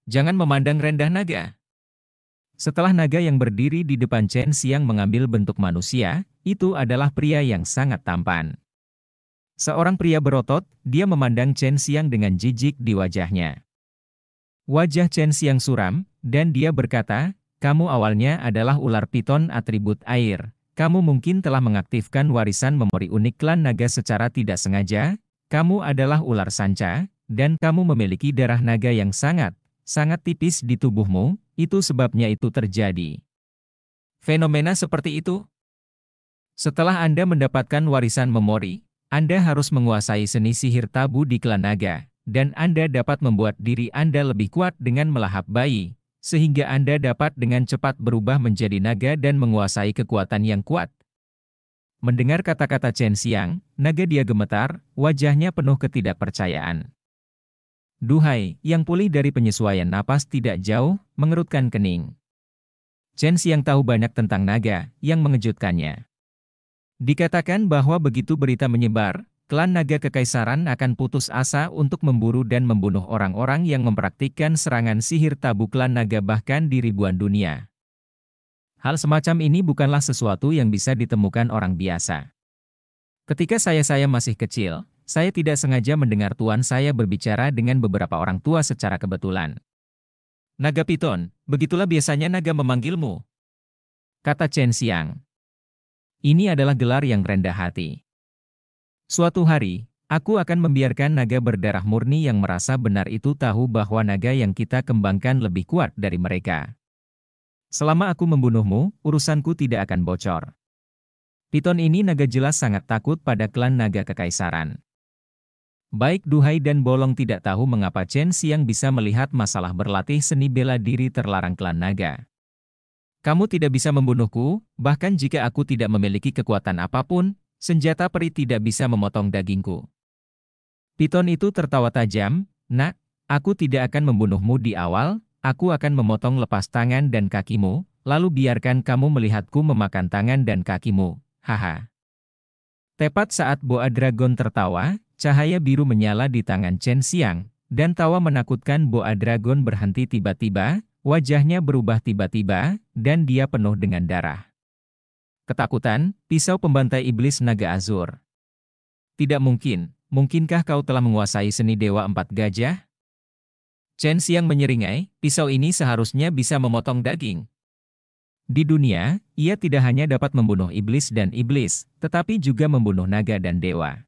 Jangan memandang rendah naga. Setelah naga yang berdiri di depan Chen Xiang mengambil bentuk manusia, itu adalah pria yang sangat tampan. Seorang pria berotot, dia memandang Chen Xiang dengan jijik di wajahnya wajah Chen Xiang suram, dan dia berkata, kamu awalnya adalah ular piton atribut air. Kamu mungkin telah mengaktifkan warisan memori unik klan naga secara tidak sengaja, kamu adalah ular sanca, dan kamu memiliki darah naga yang sangat, sangat tipis di tubuhmu, itu sebabnya itu terjadi. Fenomena seperti itu? Setelah Anda mendapatkan warisan memori, Anda harus menguasai seni sihir tabu di klan naga dan Anda dapat membuat diri Anda lebih kuat dengan melahap bayi, sehingga Anda dapat dengan cepat berubah menjadi naga dan menguasai kekuatan yang kuat. Mendengar kata-kata Chen Xiang, naga dia gemetar, wajahnya penuh ketidakpercayaan. Duhai, yang pulih dari penyesuaian napas tidak jauh, mengerutkan kening. Chen Xiang tahu banyak tentang naga, yang mengejutkannya. Dikatakan bahwa begitu berita menyebar, klan naga kekaisaran akan putus asa untuk memburu dan membunuh orang-orang yang mempraktikkan serangan sihir tabu klan naga bahkan di ribuan dunia. Hal semacam ini bukanlah sesuatu yang bisa ditemukan orang biasa. Ketika saya-saya masih kecil, saya tidak sengaja mendengar tuan saya berbicara dengan beberapa orang tua secara kebetulan. Naga Piton, begitulah biasanya naga memanggilmu. Kata Chen Xiang. Ini adalah gelar yang rendah hati. Suatu hari, aku akan membiarkan naga berdarah murni yang merasa benar itu tahu bahwa naga yang kita kembangkan lebih kuat dari mereka. Selama aku membunuhmu, urusanku tidak akan bocor. Piton ini naga jelas sangat takut pada klan naga kekaisaran. Baik Duhai dan Bolong tidak tahu mengapa Chen Xiang bisa melihat masalah berlatih seni bela diri terlarang klan naga. Kamu tidak bisa membunuhku, bahkan jika aku tidak memiliki kekuatan apapun, Senjata peri tidak bisa memotong dagingku. Piton itu tertawa tajam, nak, aku tidak akan membunuhmu di awal, aku akan memotong lepas tangan dan kakimu, lalu biarkan kamu melihatku memakan tangan dan kakimu, haha. Tepat saat Boa Dragon tertawa, cahaya biru menyala di tangan Chen Xiang, dan tawa menakutkan Boa Dragon berhenti tiba-tiba, wajahnya berubah tiba-tiba, dan dia penuh dengan darah. Ketakutan, pisau pembantai iblis naga Azur. Tidak mungkin, mungkinkah kau telah menguasai seni dewa empat gajah? Chen Xiang menyeringai, pisau ini seharusnya bisa memotong daging. Di dunia, ia tidak hanya dapat membunuh iblis dan iblis, tetapi juga membunuh naga dan dewa.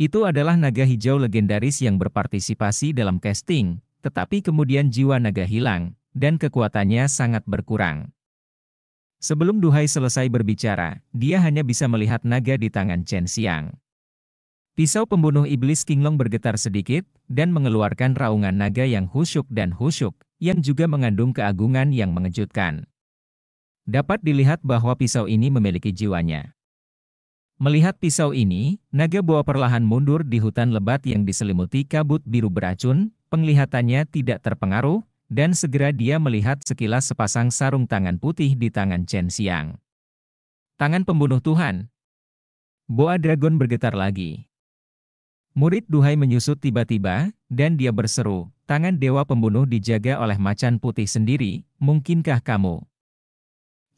Itu adalah naga hijau legendaris yang berpartisipasi dalam casting, tetapi kemudian jiwa naga hilang, dan kekuatannya sangat berkurang. Sebelum Duhai selesai berbicara, dia hanya bisa melihat naga di tangan Chen Xiang. Pisau pembunuh iblis King Long bergetar sedikit, dan mengeluarkan raungan naga yang husyuk dan husyuk, yang juga mengandung keagungan yang mengejutkan. Dapat dilihat bahwa pisau ini memiliki jiwanya. Melihat pisau ini, naga bawa perlahan mundur di hutan lebat yang diselimuti kabut biru beracun, penglihatannya tidak terpengaruh, dan segera dia melihat sekilas sepasang sarung tangan putih di tangan Chen Xiang. Tangan pembunuh Tuhan. Boa Dragon bergetar lagi. Murid Duhai menyusut tiba-tiba, dan dia berseru, tangan dewa pembunuh dijaga oleh macan putih sendiri, mungkinkah kamu?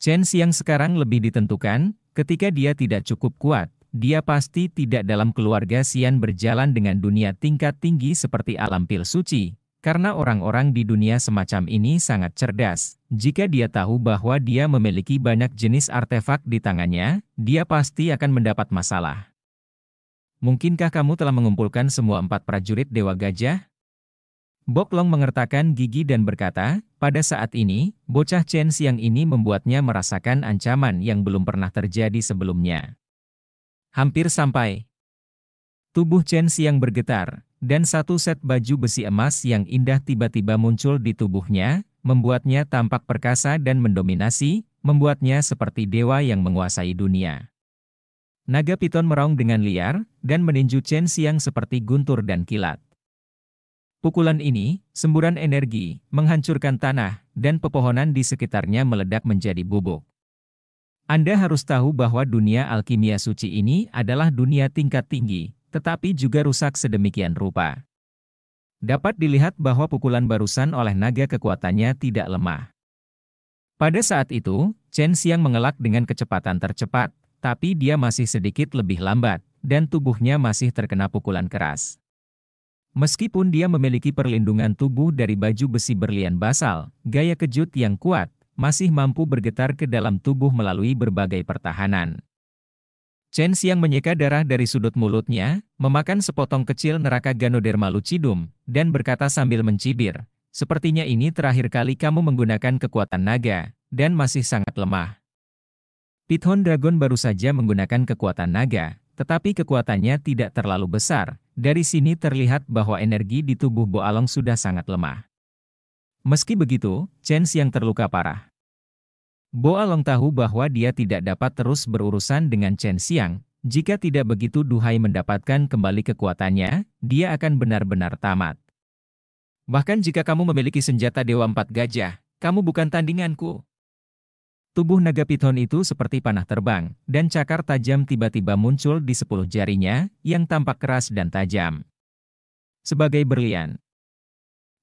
Chen Xiang sekarang lebih ditentukan, ketika dia tidak cukup kuat, dia pasti tidak dalam keluarga Xian berjalan dengan dunia tingkat tinggi seperti alam pil suci, karena orang-orang di dunia semacam ini sangat cerdas, jika dia tahu bahwa dia memiliki banyak jenis artefak di tangannya, dia pasti akan mendapat masalah. Mungkinkah kamu telah mengumpulkan semua empat prajurit Dewa Gajah? Boklong mengertakkan gigi dan berkata, pada saat ini, bocah Chen Siang ini membuatnya merasakan ancaman yang belum pernah terjadi sebelumnya. Hampir sampai, Tubuh Chen Xiang bergetar, dan satu set baju besi emas yang indah tiba-tiba muncul di tubuhnya, membuatnya tampak perkasa dan mendominasi, membuatnya seperti dewa yang menguasai dunia. Naga piton meraung dengan liar, dan meninju Chen Xiang seperti guntur dan kilat. Pukulan ini, semburan energi, menghancurkan tanah, dan pepohonan di sekitarnya meledak menjadi bubuk. Anda harus tahu bahwa dunia alkimia suci ini adalah dunia tingkat tinggi, tetapi juga rusak sedemikian rupa. Dapat dilihat bahwa pukulan barusan oleh naga kekuatannya tidak lemah. Pada saat itu, Chen Xiang mengelak dengan kecepatan tercepat, tapi dia masih sedikit lebih lambat, dan tubuhnya masih terkena pukulan keras. Meskipun dia memiliki perlindungan tubuh dari baju besi berlian basal, gaya kejut yang kuat, masih mampu bergetar ke dalam tubuh melalui berbagai pertahanan. Chen Xiang menyeka darah dari sudut mulutnya, memakan sepotong kecil neraka Ganoderma lucidum, dan berkata sambil mencibir, Sepertinya ini terakhir kali kamu menggunakan kekuatan naga, dan masih sangat lemah. Pithon Dragon baru saja menggunakan kekuatan naga, tetapi kekuatannya tidak terlalu besar. Dari sini terlihat bahwa energi di tubuh Boalong sudah sangat lemah. Meski begitu, Chen Xiang terluka parah. Bo Along tahu bahwa dia tidak dapat terus berurusan dengan Chen Xiang. Jika tidak begitu Duhai mendapatkan kembali kekuatannya, dia akan benar-benar tamat. Bahkan jika kamu memiliki senjata Dewa Empat Gajah, kamu bukan tandinganku. Tubuh naga piton itu seperti panah terbang, dan cakar tajam tiba-tiba muncul di sepuluh jarinya, yang tampak keras dan tajam. Sebagai berlian,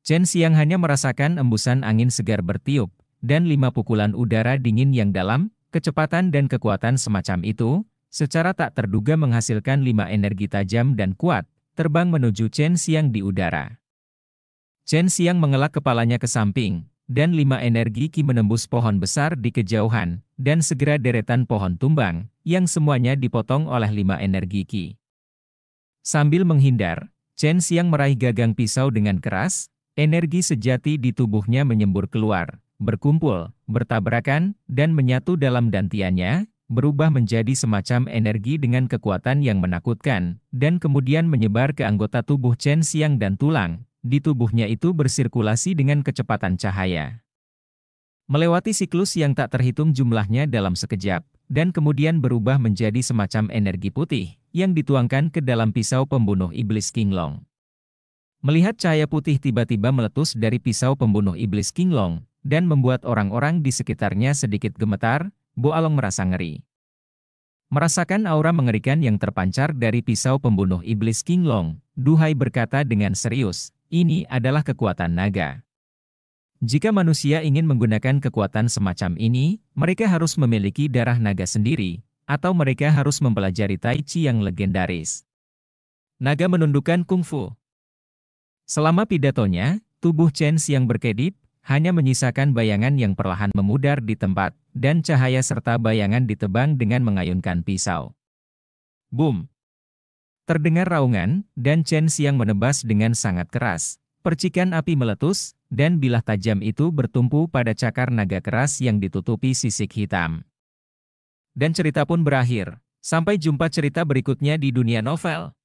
Chen Xiang hanya merasakan embusan angin segar bertiup, dan lima pukulan udara dingin yang dalam, kecepatan dan kekuatan semacam itu, secara tak terduga menghasilkan lima energi tajam dan kuat, terbang menuju Chen Xiang di udara. Chen Xiang mengelak kepalanya ke samping, dan lima energi ki menembus pohon besar di kejauhan, dan segera deretan pohon tumbang, yang semuanya dipotong oleh lima energi ki. Sambil menghindar, Chen Xiang meraih gagang pisau dengan keras, energi sejati di tubuhnya menyembur keluar, berkumpul, bertabrakan, dan menyatu dalam dantiannya, berubah menjadi semacam energi dengan kekuatan yang menakutkan, dan kemudian menyebar ke anggota tubuh Chen Xiang dan tulang, di tubuhnya itu bersirkulasi dengan kecepatan cahaya. Melewati siklus yang tak terhitung jumlahnya dalam sekejap, dan kemudian berubah menjadi semacam energi putih, yang dituangkan ke dalam pisau pembunuh iblis Kinglong. Melihat cahaya putih tiba-tiba meletus dari pisau pembunuh iblis Kinglong, dan membuat orang-orang di sekitarnya sedikit gemetar, Bo Along merasa ngeri. Merasakan aura mengerikan yang terpancar dari pisau pembunuh iblis King Long, Duhai berkata dengan serius, ini adalah kekuatan naga. Jika manusia ingin menggunakan kekuatan semacam ini, mereka harus memiliki darah naga sendiri, atau mereka harus mempelajari Tai Chi yang legendaris. Naga menundukkan kungfu. Selama pidatonya, tubuh Chen yang berkedip, hanya menyisakan bayangan yang perlahan memudar di tempat, dan cahaya serta bayangan ditebang dengan mengayunkan pisau. Boom! Terdengar raungan, dan Chen Xiang menebas dengan sangat keras. Percikan api meletus, dan bilah tajam itu bertumpu pada cakar naga keras yang ditutupi sisik hitam. Dan cerita pun berakhir. Sampai jumpa cerita berikutnya di dunia novel.